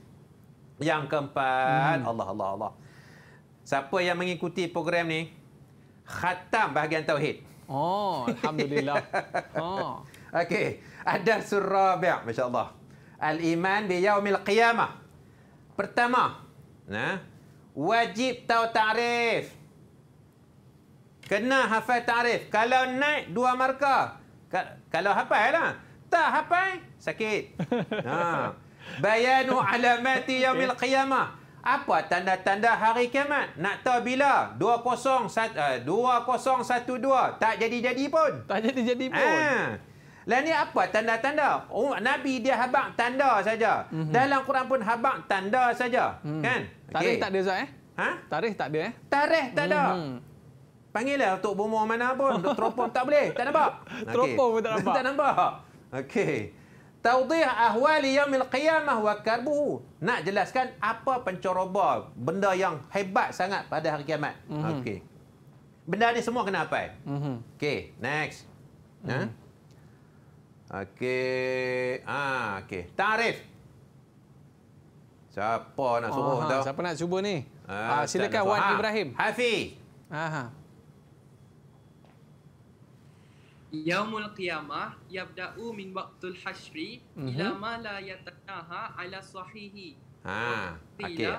Yang keempat. Hmm. Allah, Allah, Allah. Siapa yang mengikuti program ni? Khatam bahagian Tauhid. Oh, Alhamdulillah. [LAUGHS] oh. Okey. Ada surabi' Masya Allah. Al-iman biyaumil qiyamah. Pertama. Nah wajib tahu ta'rif. Kena hafal ta'rif. Kalau naik dua markah. Kalau hafal lah. Tak hafal, sakit. [LAUGHS] Ha. Bayanu alamati yaumil qiyamah. Apa tanda-tanda hari kiamat? Nak tahu bila? 201 2012. Eh, tak jadi-jadi pun. Tak jadi-jadi pun. Ha. Lain ni apa tanda-tanda? Oh, Nabi dia habak tanda saja. Mm -hmm. Dalam Quran pun habak tanda saja. Mm. Kan? Tarikh tak ada, Zat. Eh? Ha? Tarikh tak ada. Eh? Tarikh tak ada. Mm -hmm. Panggillah untuk bomoh mana pun. Teropong tak boleh. Tak nampak? Okay. [LAUGHS] Teropong pun tak nampak. [LAUGHS] tak nampak? Okey. Taudih ahwali yamil qiyamah wa karbuhu. Nak jelaskan apa pencerobah benda yang hebat sangat pada hari kiamat. Mm -hmm. Okey. Benda ni semua kena apa? Mm -hmm. Okey. Next. Mm -hmm. ha? Mhm. Okey. Ah, okey. Tarif. Siapa nak suruh uh tahu? Siapa nak cuba ni? Ah, ah silakan Wan ha. Ibrahim. Hafi. Aha. Yaumul qiyamah yabda'u min waqtul hasri mhm. ila ma la yatanaha ala sahihi. Ha, okey.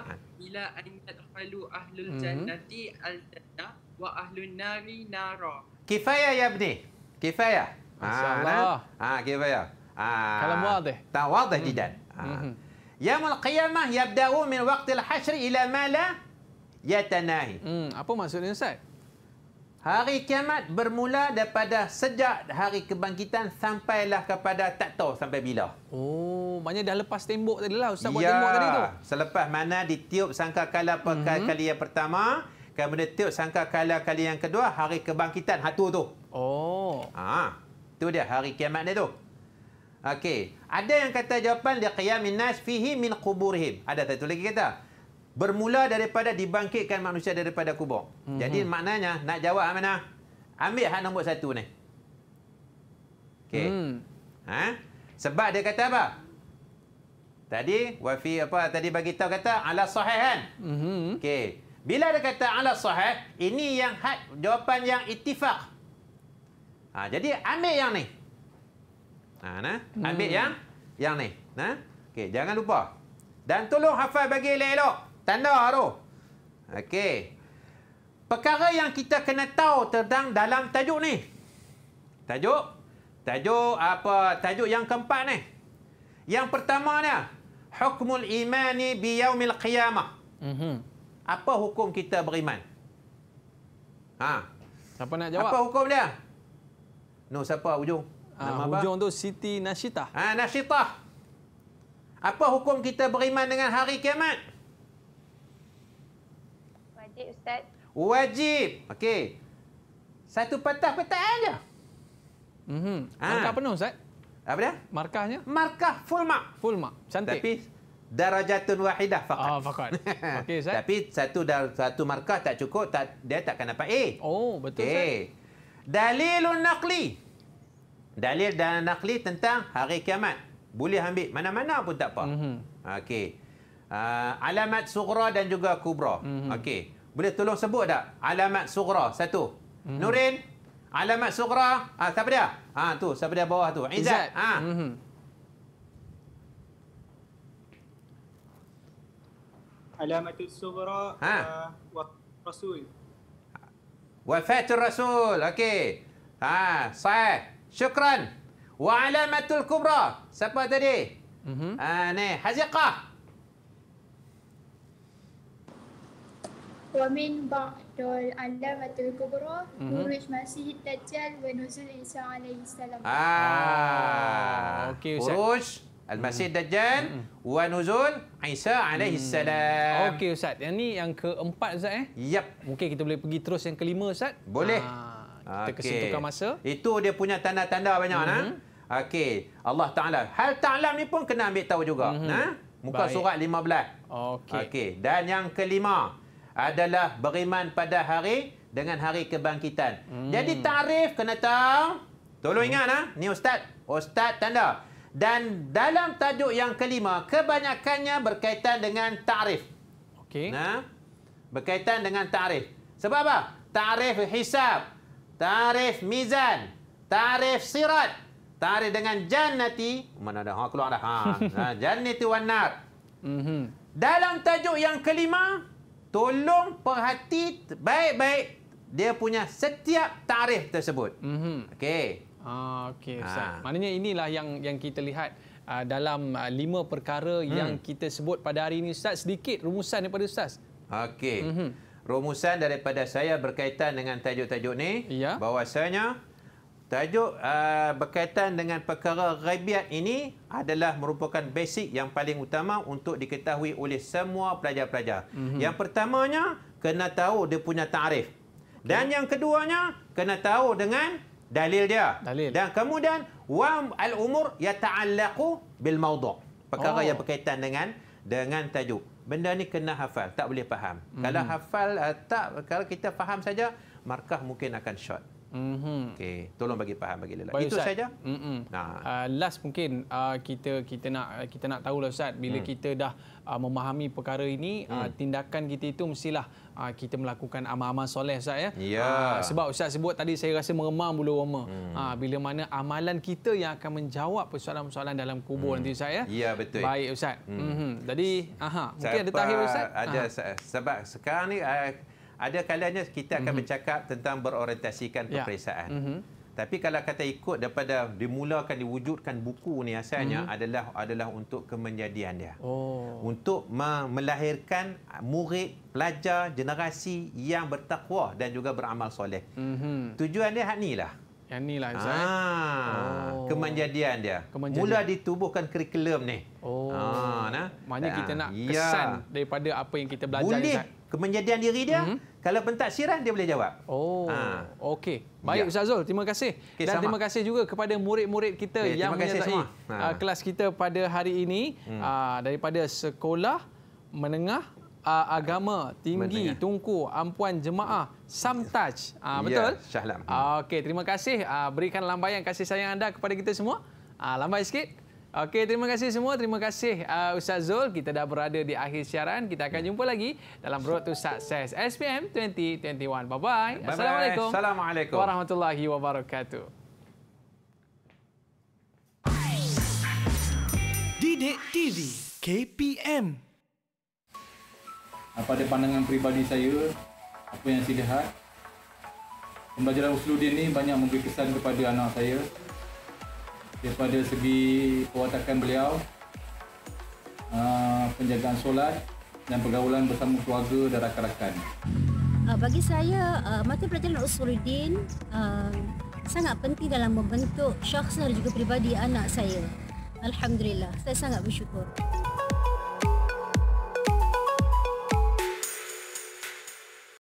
Bila ayat ah. halu ahlul mhm. jannati al-jannah wa ahlun nari nara. Kifaya ya ibni. Kifaya. InsyaAllah. Ha, ah, ha, kira saya. Ha, ah, Kalau wadih. Tak wadih hmm. jidan. Ha. Ah. Hmm. Ya mul qiyamah yabda'u min waqtil hasri ila ma la yatanahi. Hmm. Apa maksudnya Ustaz? Hari kiamat bermula daripada sejak hari kebangkitan sampailah kepada tak tahu sampai bila. Oh, maknanya dah lepas tembok tadi lah. Ustaz ya, buat tembok tadi tu. Selepas mana ditiup sangka kala mm -hmm. kali yang pertama, kemudian tiup sangka kala kali yang kedua, hari kebangkitan hatu tu. Oh. Ah. Ha. Tu dia hari kiamat dia tu. Okey, ada yang kata jawapan dia qiyamun nas fihi min quburihim. Ada satu lagi kata. Bermula daripada dibangkitkan manusia daripada kubur. Mm -hmm. Jadi maknanya nak jawab mana? Ambil hak nombor satu ni. Okey. Mm. Ha? Sebab dia kata apa? Tadi wafi apa tadi bagi tahu kata ala sahih kan? Mm -hmm. Okey. Bila dia kata ala sahih, ini yang had, jawapan yang ittifaq. Ha, jadi ambil yang ni. Ha, nah. Hmm. Ambil yang yang ni. Nah. Okey, jangan lupa. Dan tolong hafal bagi elok-elok. Tanda tu. Okey. Perkara yang kita kena tahu tentang dalam tajuk ni. Tajuk. Tajuk apa? Tajuk yang keempat ni. Yang pertama ni. Hukmul imani biyaumil qiyamah. Mm-hmm. Apa hukum kita beriman? Ha. Siapa nak jawab? Apa hukum dia? No siapa hujung? Ah, Nama ha, hujung apa? tu Siti Nasyitah. Ha, Nasyitah. Apa hukum kita beriman dengan hari kiamat? Wajib Ustaz. Wajib. Okey. Satu patah petak aja. Mm -hmm. ha. Markah penuh Ustaz. Apa dia? Markahnya? Markah full mark. Full mark. Cantik. Tapi darajatun wahidah fakat. Ah, fakat. [LAUGHS] Okey Ustaz. Tapi satu dar satu markah tak cukup, tak, dia takkan dapat A. Oh, betul okay. Dalilun naqli dalil dan nakli tentang hari kiamat. Boleh ambil mana-mana pun tak apa. Mm -hmm. Okey. Uh, alamat sugra dan juga kubra. Mm -hmm. Okey. Boleh tolong sebut tak? Alamat sugra satu. Mm -hmm. Nurin, alamat sugra, ah uh, siapa dia? Ah uh, tu, siapa dia bawah tu? Izzat. Ah. Mhm. Ha. Uh. Ah, mm -hmm. Alamat sugra ha? uh, wa rasul. wafat rasul. Okey. Ha, sah. Syukran. Wa alamatul kubra. Siapa tadi? Mhm. Ah ni Haziqah. Wa min ba'dul alamatul kubra khuruj mhm. Masih Dajjal wa nuzul Isa alaihi salam. Ah. ah. Okey Ustaz. Khuruj Al-Masih mhm. Dajjal mhm. wa nuzul Isa alaihi hmm. salam. Okey Ustaz. Yang ni yang keempat Ustaz eh? Yap. Mungkin kita boleh pergi terus yang kelima Ustaz? Boleh. Ah. Terkesan tukar masa. Itu dia punya tanda-tanda banyak. Mm -hmm. Okey. Allah Ta'ala. Hal Ta'alam ni pun kena ambil tahu juga. Mm -hmm. ha? Muka Baik. surat 15. Okey. Okay. Dan yang kelima adalah beriman pada hari dengan hari kebangkitan. Mm. Jadi tarif kena tahu. Tolong mm. ingat. Ha? Ni Ustaz. Ustaz tanda. Dan dalam tajuk yang kelima, kebanyakannya berkaitan dengan tarif. Okey. Nah, ha? Berkaitan dengan tarif. Sebab apa? Tarif hisap tarif mizan, tarif sirat, tarif dengan jannati, mana dah ha, keluar dah. Ha, [LAUGHS] ha jannati wan nar. Mhm. Dalam tajuk yang kelima, tolong perhati baik-baik dia punya setiap tarif tersebut. Mhm. Mm Okey. Ah, Okey, ha. Ustaz. Ah. Maknanya inilah yang yang kita lihat uh, dalam uh, lima perkara hmm. yang kita sebut pada hari ini, Ustaz. Sedikit rumusan daripada Ustaz. Okey. Mhm. Mm rumusan daripada saya berkaitan dengan tajuk-tajuk ni ya. bahawasanya tajuk uh, berkaitan dengan perkara ghaibiat ini adalah merupakan basic yang paling utama untuk diketahui oleh semua pelajar-pelajar. Mm -hmm. Yang pertamanya kena tahu dia punya takrif. Okay. Dan yang keduanya kena tahu dengan dalil dia. Dalil. Dan kemudian wa al-umur yata'allaqu bil mawdu'. Perkara oh. yang berkaitan dengan dengan tajuk benda ni kena hafal tak boleh faham mm-hmm. kalau hafal uh, tak kalau kita faham saja markah mungkin akan short Mm-hmm. Okay, tolong bagi faham bagi lelaki. Baik, Itu saja. Nah, uh, last mungkin uh, kita kita nak kita nak tahu lah Ustaz bila mm. kita dah uh, memahami perkara ini mm. uh, tindakan kita itu mestilah uh, Ah, kita melakukan amal-amal soleh Ustaz ya. Yeah. Ya. Uh, sebab Ustaz sebut tadi saya rasa meremang bulu roma. Hmm. Uh, bila mana amalan kita yang akan menjawab persoalan-persoalan dalam kubur hmm. nanti Ustaz ya. Ya betul. Baik Ustaz. Hmm. Hmm. Jadi aha, mungkin ada terakhir Ustaz. Ada aha. sebab sekarang ni eh, ada kalanya kita akan hmm. bercakap tentang berorientasikan peperiksaan. Ya. Hmm. Tapi kalau kata ikut daripada dimulakan diwujudkan buku ni asalnya hmm. adalah adalah untuk kemenjadian dia. Oh. Untuk melahirkan murid, pelajar, generasi yang bertakwa dan juga beramal soleh. Hmm. Tujuan dia hak ni lah. Yang ni lah ah, Ustaz. Ah, oh. Kemenjadian dia. Kemenjadian. Mula ditubuhkan kurikulum ni. Oh. Ah, nah. Maknanya ah, kita nak ya. kesan ya. daripada apa yang kita belajar. Boleh. Ustaz kemenjadian diri dia. Mm -hmm. Kalau pentak sirah, dia boleh jawab. Oh, ha. okey. Ya. Baik, ya. Zul. Terima kasih. Okay, Dan sama. terima kasih juga kepada murid-murid kita okay, yang menyertai ha. uh, kelas kita pada hari ini. Hmm. Aa, uh, daripada Sekolah Menengah aa, uh, Agama Tinggi Menengah. Tungku Ampuan Jemaah Samtaj. Aa, ah, ya, betul? Ya, Syahlam. Ah, okey, terima kasih. Aa, ah, berikan lambaian kasih sayang anda kepada kita semua. Aa, lambai sikit. Okey, terima kasih semua. Terima kasih uh, Ustaz Zul. Kita dah berada di akhir siaran. Kita akan jumpa lagi dalam Road to Success SPM 2021. Bye-bye. Assalamualaikum. Assalamualaikum. Warahmatullahi wabarakatuh. Didik TV KPM Pada pandangan peribadi saya, apa yang saya lihat, pembelajaran Usludin ini banyak memberi kesan kepada anak saya daripada segi perwatakan beliau uh, penjagaan solat dan pergaulan bersama keluarga dan rakan-rakan uh, bagi saya uh, mata pelajaran Usuluddin uh, sangat penting dalam membentuk syaksa dan juga peribadi anak saya Alhamdulillah saya sangat bersyukur